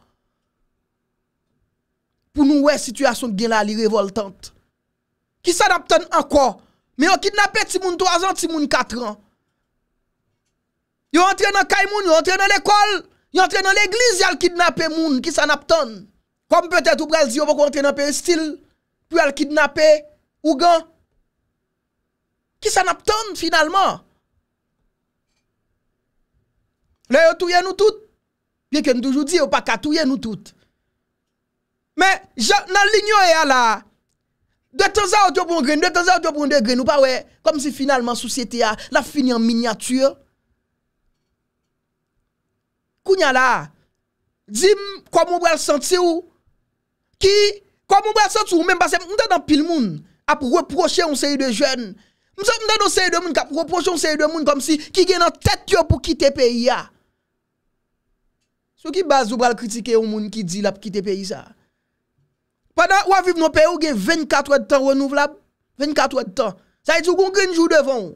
[SPEAKER 1] pou nou wè situasyon gen la li revoltante. Ki san ap ton anko, men yo kidnapè ti moun 3 an, ti moun 4 an. Yo entren nan kaimoun, yo entren nan l'ekol, yo entren nan l'eglise, yo al kidnapè moun, ki san ap ton. Kom pwetèt ou bral diyo, pou yo al kidnapè ou gan. Ki san ap ton finalman. Lè yo touye nou tout. Lè ken doujou di, yo pakatouye nou tout. Men nan linyo e a la, de tanza ou tèpon gren, de tanza ou tèpon gren, ou pa we, kom si finalman sou sete a, la fini an minyature. Kou nya la, di kwa moun bèl senti ou, ki, kwa moun bèl senti ou, mèm basè mwen tan nan pil moun, ap reproche ou seyi de jwen, mwen san mwen tan nan seyi de moun, kap reproche ou seyi de moun, kom si ki gen nan tèt yo pou kite peyi a. Sou ki baz ou bèl kritike ou moun ki di la pou kite peyi sa. Pendant ou vivre dans pays ou gen 24 heures de temps renouvelable, 24 heures de temps. Ça veut dire qu'on un jour devant.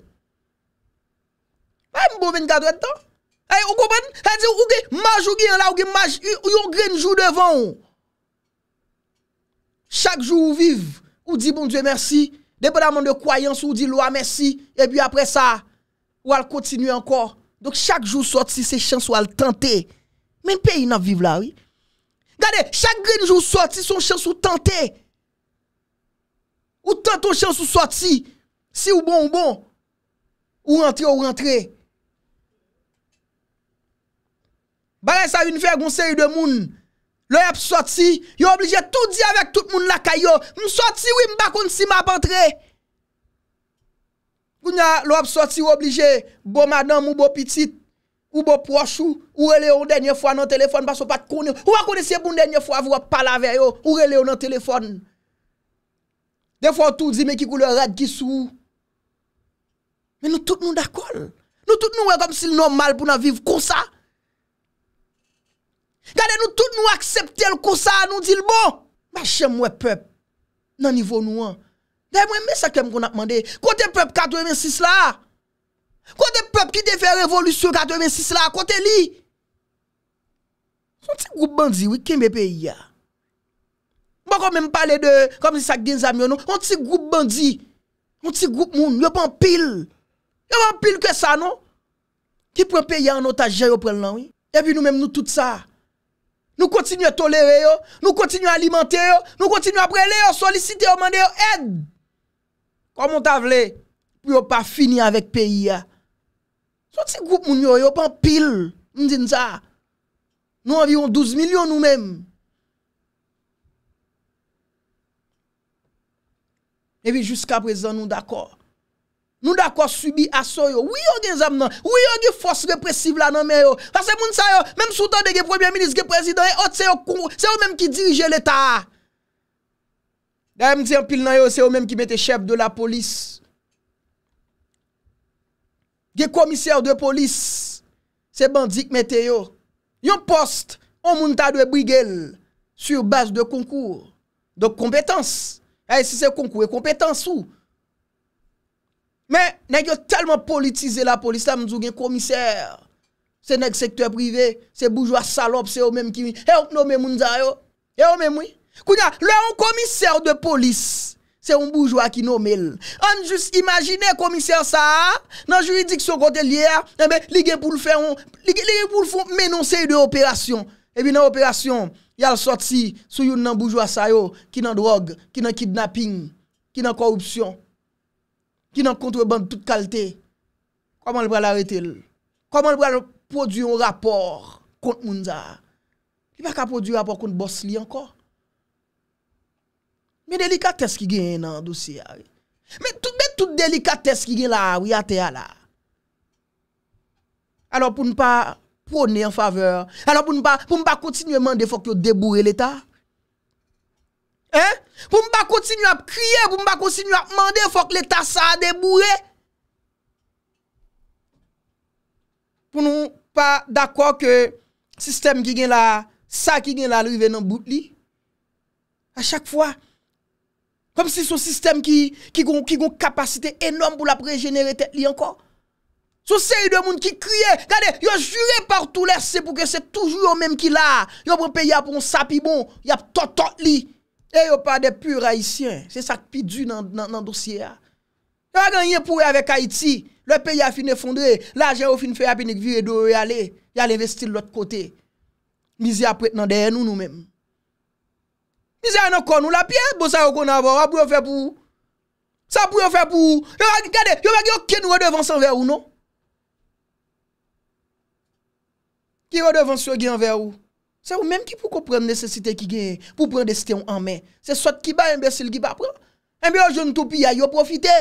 [SPEAKER 1] Pas bon 24 heures de temps. Hey, eh, comprenez Ça veut dire ou a marche jour ou jour devant. Chaque jour vous vive, ou dit bon Dieu merci, dépendamment de croyance ou dit loi merci et puis après ça, ou elle continue encore. Donc chaque jour sorti c'est chance ou elle tenter. Même pays n'a vivre là oui. Gade, chak grinj ou soti, son chans ou tante. Ou tante ou chans ou soti. Si ou bon ou bon. Ou rentre ou rentre. Bare sa vin fe gounse yu de moun. Lou ap soti, yu oblije tout di avek tout moun la kayo. Moun soti wim bakoun si map entre. Goun ya lou ap soti, yu oblije. Bo madan moun bo pitit. Ou bo proche ou, ou rele yon denye fwa nan telefon baso pat kon yon. Ou wakone se bon denye fwa vwa pala veyo, ou rele yon nan telefon. Defon tout zime ki koule rad gisou. Men nou tout nou dakol. Nou tout nou we kom si l normal pou nan viv kousa. Gade nou tout nou aksepte l kousa an nou di l bon. Ba chem we pep nan nivou nou an. Deye mwen me sa kem kon akmande. Kote pep 426 la a. Kote pep ki te fe revolusyon 86 la, kote li. Son ti goup bandi wik keme peyi ya. Mpoko menm pale de kom si sak din zamyon nou. Son ti goup bandi, son ti goup moun, yon pen pil. Yon pen pil ke sa nou. Ki pre peyi anotajen yo prel nan wik. Ebi nou menm nou tout sa. Nou kontinu tolere yo, nou kontinu alimante yo, nou kontinu aprele yo, solisite yo, mande yo, ed. Komon ta vle, pou yo pa fini avek peyi ya. Sot si goup moun yo yo pan pil Mdinsa Nou anviron 12 milyon nou men Evi jusqu aprezan nou d'akor Nou d'akor subi aso yo Ou yo gen zam nan Ou yo gen fos repressive la nan men yo Fase moun sa yo Mem soutan dege premier minis Ge prezident E ot se yo kou Se yo men ki dirije l'Etat Daya mdinsa yon pil nan yo Se yo men ki mette chep de la polis Gen komisèr de polis, se bandik metè yo. Yon post, an moun ta dwe brigèl, sur bas de konkou, de kompetans. Hey, eh, si se konkou, e kompetans ou. Mè, nèk yo telman politize la polis, la mzou gen komisèr. Se nèk sektè privè, se boujwa salop, se yo mèm ki mi. E yo eh, mèm moun zaryo, e yo mèm mwi. Kounya, lè an komisèr de polis. Se yon boujwa ki nou mel. An jous imagine komisyen sa. Nan juridiksyon kote lyer. Eh Ligen pou l fè yon. Ligen pou l fè yon menon se yon de operasyon. Ebi eh nan operasyon. Yal sot si sou yon nan boujwa sa yo. Ki nan drog. Ki nan kidnapping. Ki nan korupsyon. Ki nan kontreban tout kalte. Koman l pou al arete l? Koman l pou al produ yon rapor kont moun za? Li pa ka produ rapor kont boss li anko? Me delikates ki gen nan dosi a vi. Me tout delikates ki gen la ou yate a la. Alo pou nou pa pwone en faveur. Alo pou nou pa, pou nou pa kontinye mande fok yo debouye l'Etat. Hein? Pou nou pa kontinye ap kriye, pou nou pa kontinye ap mande fok l'Etat sa a debouye. Pou nou pa d'akwa ke sistem ki gen la, sa ki gen la lou yve nan bout li. A chak fwa. Kom si sou sistem ki gon kapasite enom pou la pregenere tet li ankon. Sou se yon demoun ki kriye. Gade, yon jure partou lese pou ke se toujou yon menm ki la. Yon pou pe yon sapi bon, yon ton ton li. E yon pa de pur haisyen. Se sak pi du nan dosye a. Yon a ganyen pou yon avek Haiti. Le pe yon fin effondre. La jen yon fin fwe api ni kvire do yon yale. Yon yon vesti lot kote. Mizi apwet nan deyè nou nou menm. Ni zè anè kon nou la piè, bo sa yo kon avò, a pou yon fè pou ou? Sa pou yon fè pou ou? Gade, yon va gen yon ken yon redevans yon ve ou nou? Ken yon redevans yon gen yon ve ou? Se ou menm ki pou kon pren nesesite ki gen, pou pren desite yon anmen. Se sot ki ba, yon besil ki ba pran. En bi yo joun tou pi ya, yon profite.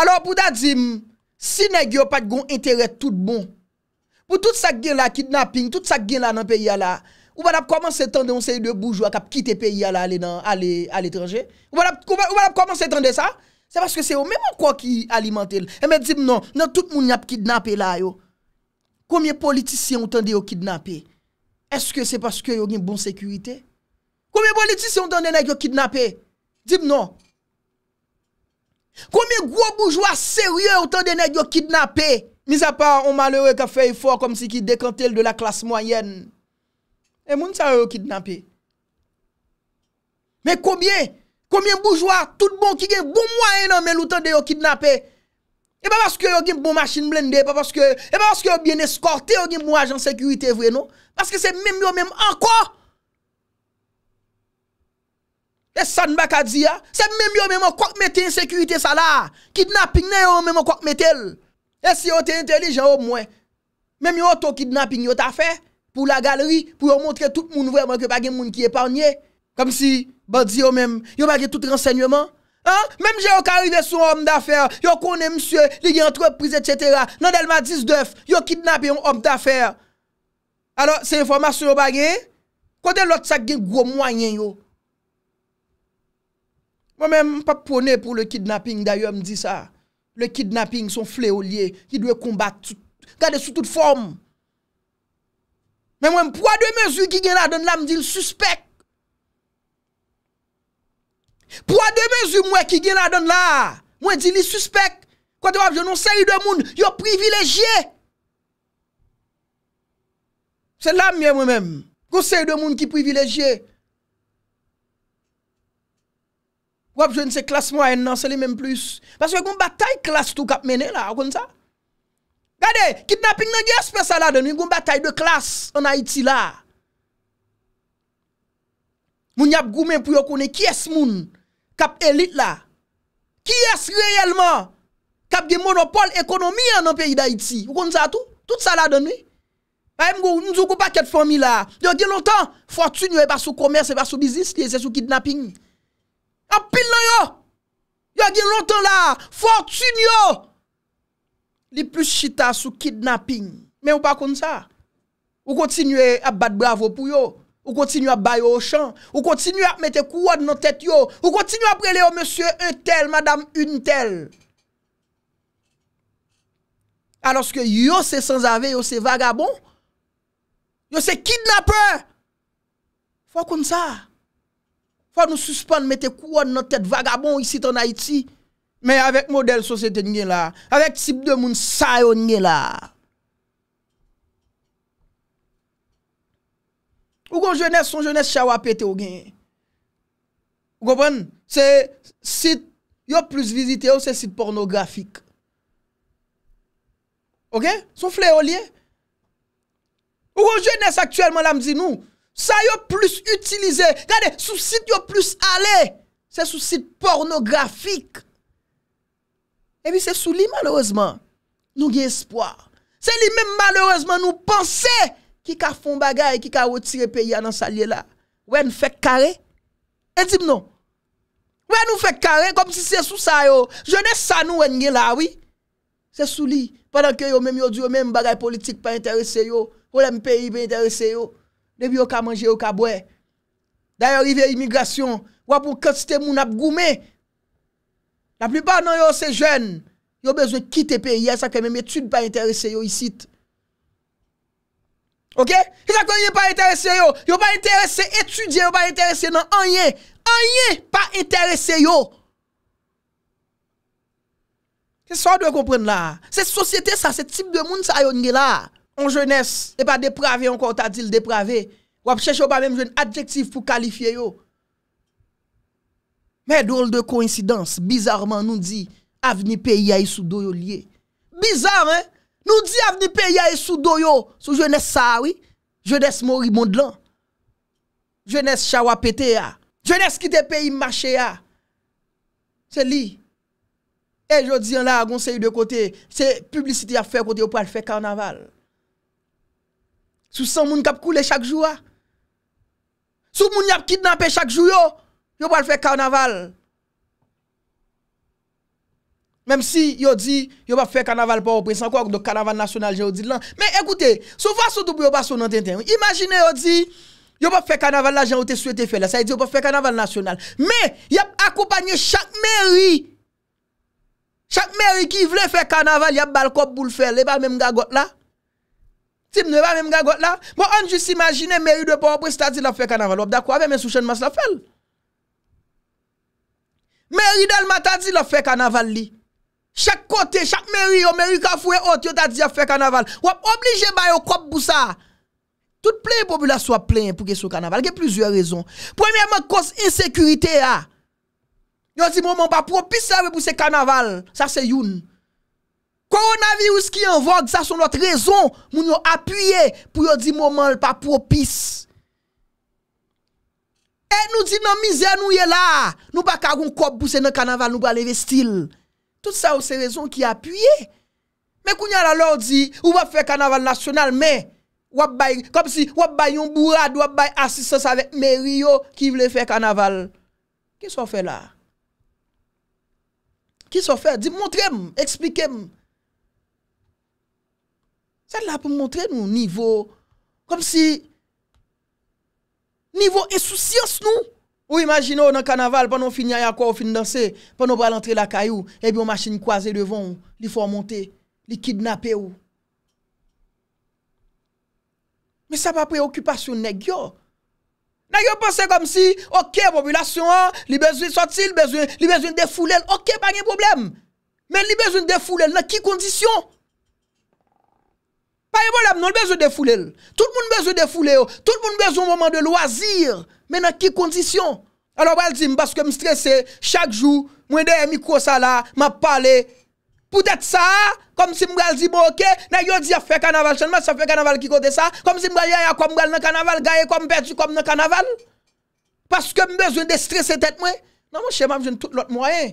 [SPEAKER 1] Alo pou ta zim, si ne gen yon pat gon entere tout bon. Pou tout sak gen la kidnapping, tout sak gen la nan pe ya la... Ou wad ap koman se tende yon sey de boujwa kap kite peyi ala aletranje? Ou wad ap koman se tende sa? Se baske se yo mèm an kwa ki alimante lè? E mè di m non, nan tout moun ap kidnapè la yo. Koumye politisyen ou tende yo kidnapè? Eske se paske yo gen bon sekurite? Koumye politisyen ou tende lè yo kidnapè? Di m non. Koumye gwo boujwa sey ou yo tende lè yo kidnapè? Mi sa pa, on malèwe ka fey fò kom si ki dekante lè de la klas mwayen. E moun sa yo yo kidnapè? Mè koubyen? Koubyen boujwa? Tout bon ki gen bon mwa eno men loutan de yo kidnapè? E pa baske yo gen bon machine blender? E pa baske yo gen bien eskorte? Yo gen bon ajan sekurite vwe nou? Baske se mèm yo mèm anko? E san baka di ya? Se mèm yo mèm yo kwa mwete en sekurite sa la? Kidnaping nan yo mèm yo kwa mwete el? E si yo te entelijen yo mwen? Mèm yo to kidnapping yo ta fè? pou la galeri, pou yo montre tout moun vwèman ki bagè moun ki eparnye. Kom si, ba di yo mèm, yo bagè tout rensegnèman. Ha? Mèm je yo karive son om d'affèr, yo konè msè, li gen entrepriz, etc. Non del ma diz dèf, yo kidnap yon om d'affèr. Ano, se informasyon yo bagè, kote lot sak gen gwo mwanyen yo. Mèm pa pwone pou le kidnapping da yo mdi sa. Le kidnapping son fleolie ki dwe kombat. Gade sou tout form. Men mwen pou a de mezou ki gen a den la, mwen di li suspect. Pou a de mezou mwen ki gen a den la, mwen di li suspect. Kwa te non, wap, jenon se yi de moun yo privileje. Se lamye mwen men, kwa se yi de moun ki privileje. Wap, jenon se klas mwen nan, se li men plus. Paske kon batay klas tou kap mene la, akon sa. Gade, kidnapping nan gen espè sa la denwi, goun batay de klas an Haiti la. Moun yap goumen pou yo konen, ki es moun kap elit la? Ki es reyelman kap gen monopol ekonomi an an peyi da Haiti? Goun sa tou? Tout sa la denwi? Ae moun zougou paket fomi la. Yo gen lontan, fòrtune yo e basou komers, e basou bizis, li e se sou kidnapping. Kapil nan yo! Yo gen lontan la, fòrtune yo! Yo! Li plus chita sou kidnapping. Men ou pa kon sa? Ou kontinue ap bat bravo pou yo? Ou kontinue ap bayo ou chan? Ou kontinue ap mette kouan nou tet yo? Ou kontinue ap prele yo monsie un tel, madame un tel? Anoske yo se sans ave, yo se vagabon? Yo se kidnapper? Fwa kon sa? Fwa nou suspande mette kouan nou tet vagabon isi ton Haiti? Mè avèk model sosyete nge la, avèk sip de moun sa yo nge la. O kon jènes, son jènes chawapete o gen. O kon pon, se sit yo plus vizite yo, se sit pornografik. Ok, son fle o liye. O kon jènes, aktuelman la mzi nou, sa yo plus utilize, kade, sou sit yo plus ale, se sou sit pornografik. Et puis c'est sous lui, malheureusement, nous avons espoir. C'est lui-même, malheureusement, nous pensons qui a fait et qui a retiré le pays dans sa là. Ou nous fait carré. Et dis non. Ou nous fait carré comme si c'est sous ça. Yo. Je ne sais pas nous en là, oui. C'est sous lui. Pendant que vous même yo dit même bagarre politique pas intéressé yo, problème pays pas intéressé yo. Depuis yo ka manger au ka boire. D'ailleurs, il y a immigration, ou pour quantité moun ap goumé, La plipa nan yo se jen, yo bezwe ki te peye sa keme metude pa interese yo isit. Ok? Se sa konye pa interese yo, yo pa interese etudye, yo pa interese nan anye, anye pa interese yo. Se sa yo dwe kompren la, se sosyete sa, se tip de moun sa yo nge la, an jenese, se e pa deprave, an konta dil deprave, wap chèche yo pa menm jen adjektif pou kalifiye yo. Mè drôle de koinsidans, bizarman nou di, avni peyi a yi sou do yo liye. Bizarman, nou di avni peyi a yi sou do yo, sou ah. ah. je nes sa awi, je nes mori mond lan. Je nes chawa pete a, je nes kite peyi mache a. Se li, e jodi an la agonseyu de kote, se publisite a fe kote ou pal fe karnaval. Sou san moun kap koule chak jou a, sou moun yap kit nan pe chak jou yo. yo pa l fè karnaval. Mem si yo di, yo pa fè karnaval pa wopre, san kwa wak do karnaval nasyonal, jen yo di lan. Men ekoute, sou fwa sou do pou yo pa sou nan ten ten, imagine yo di, yo pa fè karnaval la, jen yo te sou ete fè la, sa yi di yo pa fè karnaval nasyonal. Men, yap akopanyo chak meri, chak meri ki vle fè karnaval, yap bal kop pou l fè la, e pa men mga got la. Ti mne, e pa men mga got la. Mwen anjous imagine meri do pa wopre, sta di la fè karnaval, wap da kwa Meri dalman ta di la fè kanaval li. Chak kote, chak meri yo, meri ka fwe ot, yo ta di la fè kanaval. Wap oblije bayo kop pou sa. Tout plen pou bi la swa plen pou ge sou kanaval. Ge plizye rezon. Premye man kos insekurite ya. Ah. Yo di mouman pa propis sa ve pou se kanaval. Sa se youn. Koronavirus ki yon vod, sa son lot rezon moun yo apuye pou yo di mouman pa propis kanaval. E nou di nan mizè nou ye la, nou ba karoun kop bouse nan kanaval nou ba leve stil. Tout sa ou se rezon ki apuyè. Mè kounyan la lò di, ou ba fè kanaval nasyonal mè, wap bay, kom si, wap bay yon bourad, wap bay asistans avèk mè riyo ki vle fè kanaval. Ki sou fè la? Ki sou fè? Di mwontre m, eksplike m. Se la pou mwontre nou nivou, kom si... Nivou esousyans nou. Ou imagino nan kanaval, panon finyanyakwa ou finy dansè, panon balantre la kayou, ebi yon machine kwaze devon, li fwamonte, li kidnapè ou. Me sa pa preokupasyon negyo. Negyo panse kom si, okey, populasyon an, li bezwen sotil, li bezwen defoulen, okey, pa gen problem. Men li bezwen defoulen, nan ki kondisyon? Pas de problème, non, besoin de fouler. Tout le monde besoin de fouler. Oh. Tout le monde besoin de moment de loisir. Mais dans quelles conditions Alors, je dis, parce que je suis stressé, chaque jour, moi, derrière micro, ça là, m'a parlé. Peut-être ça, comme si je dis, bon, ok, je dis, fait carnaval, ça fait carnaval qui côté ça. Comme si je dis, ah, comme dans carnaval, je comme perdu comme dans carnaval. Parce que je besoin de stresser tête, moi. Non, mon cher, je tout l'autre moyen.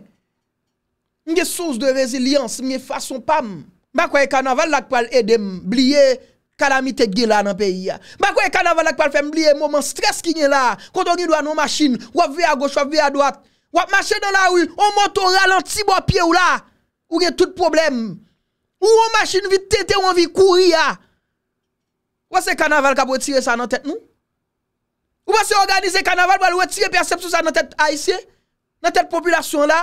[SPEAKER 1] Une source de résilience, une façon pam. Ma kweye kanaval lak pal edem bliye Kalamite gila nan peyi ya Ma kweye kanaval lak pal fem bliye Mouman stres ki nye la Konton gilwa nou masin Wap ve a goch, wap ve a doat Wap masin nan la ou Ou mouton ralant si bo apye ou la Ou gen tout problem Ou ou masin vi tete ou vi kouri ya Wase kanaval ka pou etire sa nan tet nou? Ou wase organize kanaval Wase kanaval pou etire perception sa nan tet aise Nan tet populasyon la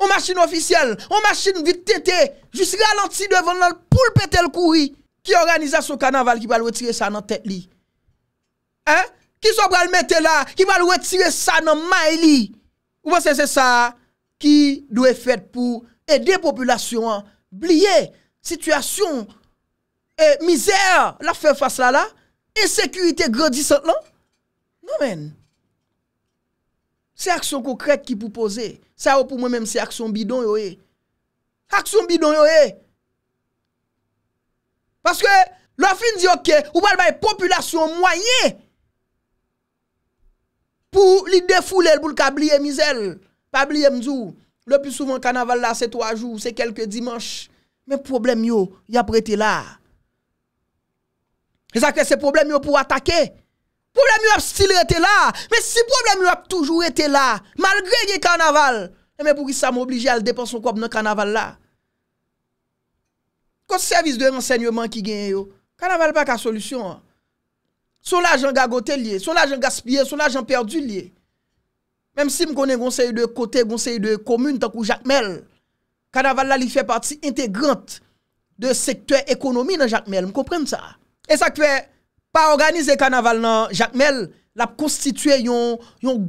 [SPEAKER 1] Ou masjine ofisyel, ou masjine vit tete, jis ralanti devon nan pou l petel koui, ki organizasyon kanaval ki pal wetire sa nan tet li. Hein? Ki sou pral mette la, ki pal wetire sa nan may li. Ou pasen se sa ki dwe fed pou e depopulasyon blie, sityasyon, e mizer la fefas la la, e sekurite gredisant lan. Non men, non, nan. Se aksyon kou krek ki pou pose, sa ou pou mwen mèm se aksyon bidon yo e. Aksyon bidon yo e. Paske lò fin di ok, ou mwen baye populasyon mwanyè. Pou li defoule lbou lkabliye mizèl, pabliye mzou. Lè pou souven kanaval la se 3 jou, se kelke dimanche. Mèm problem yo, y apre te la. E zake se problem yo pou atake. Problem eh, yo ap stile ete la, men si problem yo ap toujou ete la, malgre gen karnaval, men pou ki sa m'oblije al depan son kop nan karnaval la. Kote servis de rensegnement ki gen yo, karnaval pa ka solusyon. Son lajan gagote liye, son lajan gaspye, son lajan perdu liye. Menm si m konen gonsey de kote, gonsey de komune, tan kou jakmel, karnaval la li fe pati integrante de sektwè ekonomi nan jakmel. M kompren sa. E sa kwe... Pa organize kanaval nan jakmel, la pou konstitue yon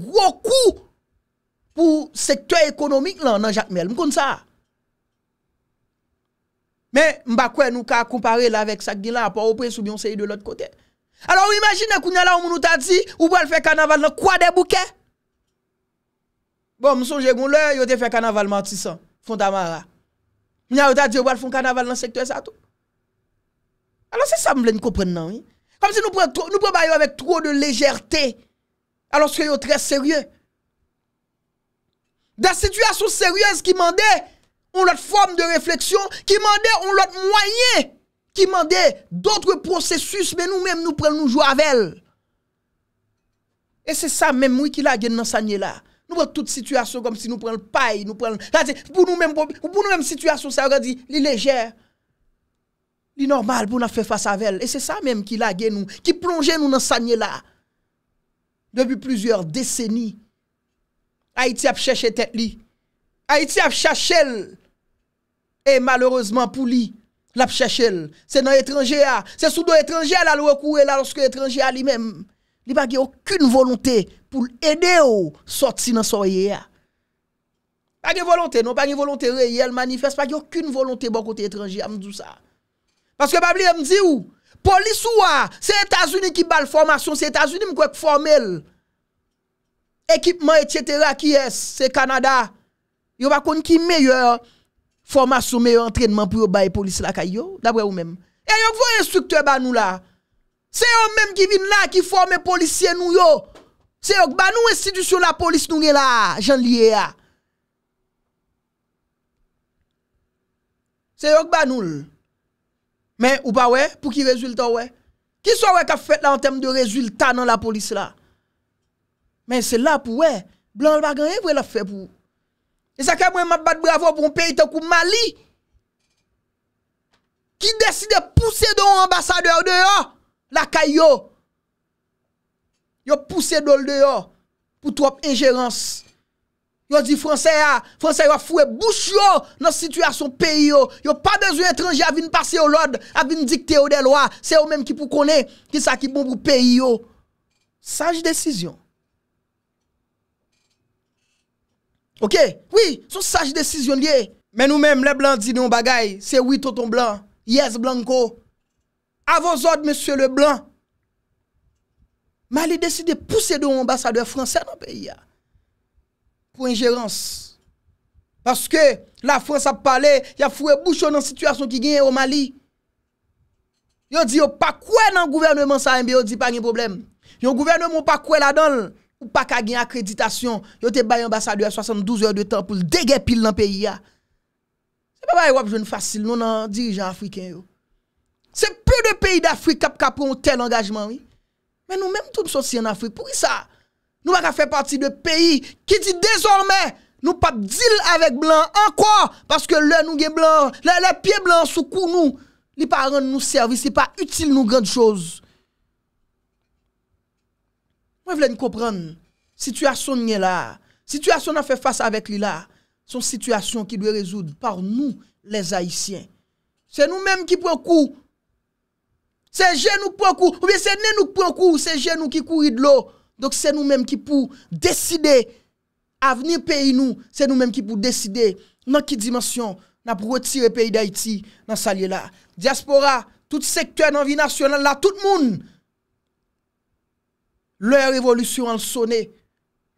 [SPEAKER 1] gwo kou pou sektwe ekonomik lan nan jakmel. Mkoun sa? Men mba kwen nou ka kompare bon, la vek sak gila, pa ou pre soubyon se yon de lot kote. Alors imagine kou nye la ou moun ou ta di, ou wal fè kanaval nan kwa de bouke? Bon, msonje goun lè, yote fè kanaval mantisan, fondamara. Nye ou ta di, ou wal fè kanaval nan sektwe sa tou? Alors se sa mwen lè nko pren nan yon? Comme si nous prenons nous prenons avec trop de légèreté, alors que sommes très sérieux. Des situations sérieuses qui demandaient on autre forme de réflexion, qui demandaient on moyen, qui demandaient d'autres processus, mais nous-mêmes nous prenons nous jouer avec Et c'est ça même oui qui l'a dans sa là. Nous toutes toute situation comme si nous prenons le paille, nous prenons. Pour nous-mêmes, pour nous-mêmes, situation, ça veut dire, légère. C'est normal pour nous faire face à elle. Et c'est ça même qui lague nous, qui plongeait nous dans ce là. Depuis plusieurs décennies, Haïti a cherché tête li. Haïti a cherché Et malheureusement pour lui, l'a cherché C'est dans l'étranger. Ah. C'est sous l'étranger là le là lorsque l'étranger lui-même. Il n'a aucune volonté pour aider ou sortir dans là ah. Pas de volonté, non, pas de volonté réelle, manifeste, pas aucune volonté bon côté étranger, ça. Parce que Babli me dit où Police ou c'est États-Unis qui la formation, c'est États-Unis qui formel. Équipement, etc. qui est, c'est Canada. Yo pas kon qui meilleur formation, meilleur entraînement pour la police la kayo, d'après ou même. Et yo voyez instructeur ba nous là. C'est eux même qui viennent là qui forment policiers nous yo. C'est eux ba nous institution la police nous là, Jean lié C'est eux ba nous. Men, ou pa wè, pou ki rezultat wè? Ki sou wè ka fèt la an tem de rezultat nan la polis la? Men, se la pou wè, blanl bagan yè wè la fèt pou. E sa kè mwen mat bat bravo pou mpè ite kou Mali, ki deside pousse do yon ambassadeur de yon, la kayo. Yo pousse do yon, pou trop ingeransi. Yo di franse a, franse yo a fwe bouch yo nan sitwasyon peyi yo. Yo pa bezo etranje a vin pase yo lod, a vin dikte yo de lo a. Se yo menm ki pou kone, ki sa ki bon pou peyi yo. Saj desisyon. Ok, oui, son saj desisyon liye. Men nou menm le blan di di yon bagay, se wito ton blan, yes blan ko. A vos od monsie le blan. Ma li deside puse de yon ambasadewe franse nan peyi ya. pou injerans. Paske la Frans ap pale, ya fwe boucho nan sitwasyon ki genye o Mali. Yo di yo pa kwe nan gouvernement sa MBO di pa genye problem. Yo gouvernement pa kwe la don, ou pa ka genye akreditasyon, yo te bay ambasadou non, non, a 72 yo de tan pou l dege pil nan peyi ya. Se pa bay wap jwen fasil, nou nan dirijan Afriken yo. Se pou de peyi d'Afrik kap kapon ou tel angajman, men nou menm tou mson si en Afrik. Pou yi sa? Nou bak a fè pati de peyi ki di dezormè nou pat dil avèk blan. Ankwa, paske lè nou gen blan, lè lè piè blan soukou nou. Li paran nou servis, li pa util nou grand chouz. Mwen vle n'kopran, sitwasyon n'yè la, sitwasyon nan fè fass avèk li la, son sitwasyon ki dwe rezoud par nou les haisyen. Se nou mèm ki pwen kou, se jè nou pwen kou, ou bi se nè nou pwen kou, se jè nou ki kouri dlo. Dok se nou menm ki pou deside avenir peyi nou, se nou menm ki pou deside nan ki dimensyon nan pou retire peyi d'Haïti nan salye la. Diaspora, tout sektwè nan vi nasyonal la, tout moun, lè rèvolution al sonè,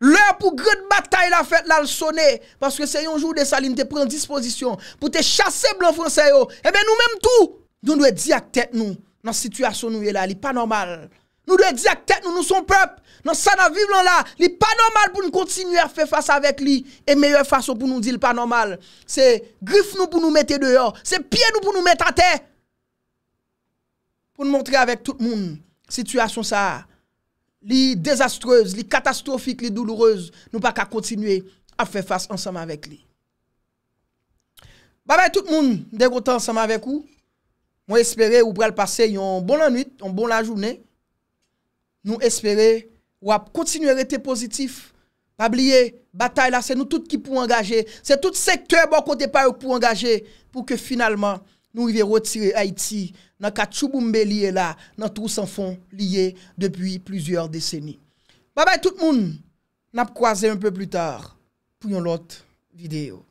[SPEAKER 1] lè pou grèd bataï la fèt la al sonè, paske se yon jou de saline te pren disposisyon pou te chase blan fransè yo, ebe nou menm tou, yon dwe di ak tèt nou nan situasyon nou ye la, li pa normal. Nou dwe di ak tek nou nou son pep. Nan sa nan viv lan la. Li pa normal pou nou kontinuer fe fasa avèk li. E meyoy fason pou nou di li pa normal. Se grif nou pou nou mette deyor. Se piye nou pou nou mette a te. Pou nou montre avèk tout moun. Sityasyon sa. Li dezastreuse. Li katastrofik. Li douloureuse. Nou pa ka kontinuer. A fe fasa ansama avèk li. Ba mè tout moun. Dèkote ansama avèk ou. Mwen espere ou prèl pase yon bon la nuit. Yon bon la jounè. Nou espere ou ap kontinuer ete pozitif. Bab liye, batay la, se nou tout ki pou angaje. Se tout sektè bon kontepay ou pou angaje. Pou ke finalman nou i ve rotire Haiti. Nan ka chouboumbe liye la. Nan tout sanfon liye depuy plizior deseni. Babay tout moun. Nap kwaze un peu plu tar. Pou yon lot videyo.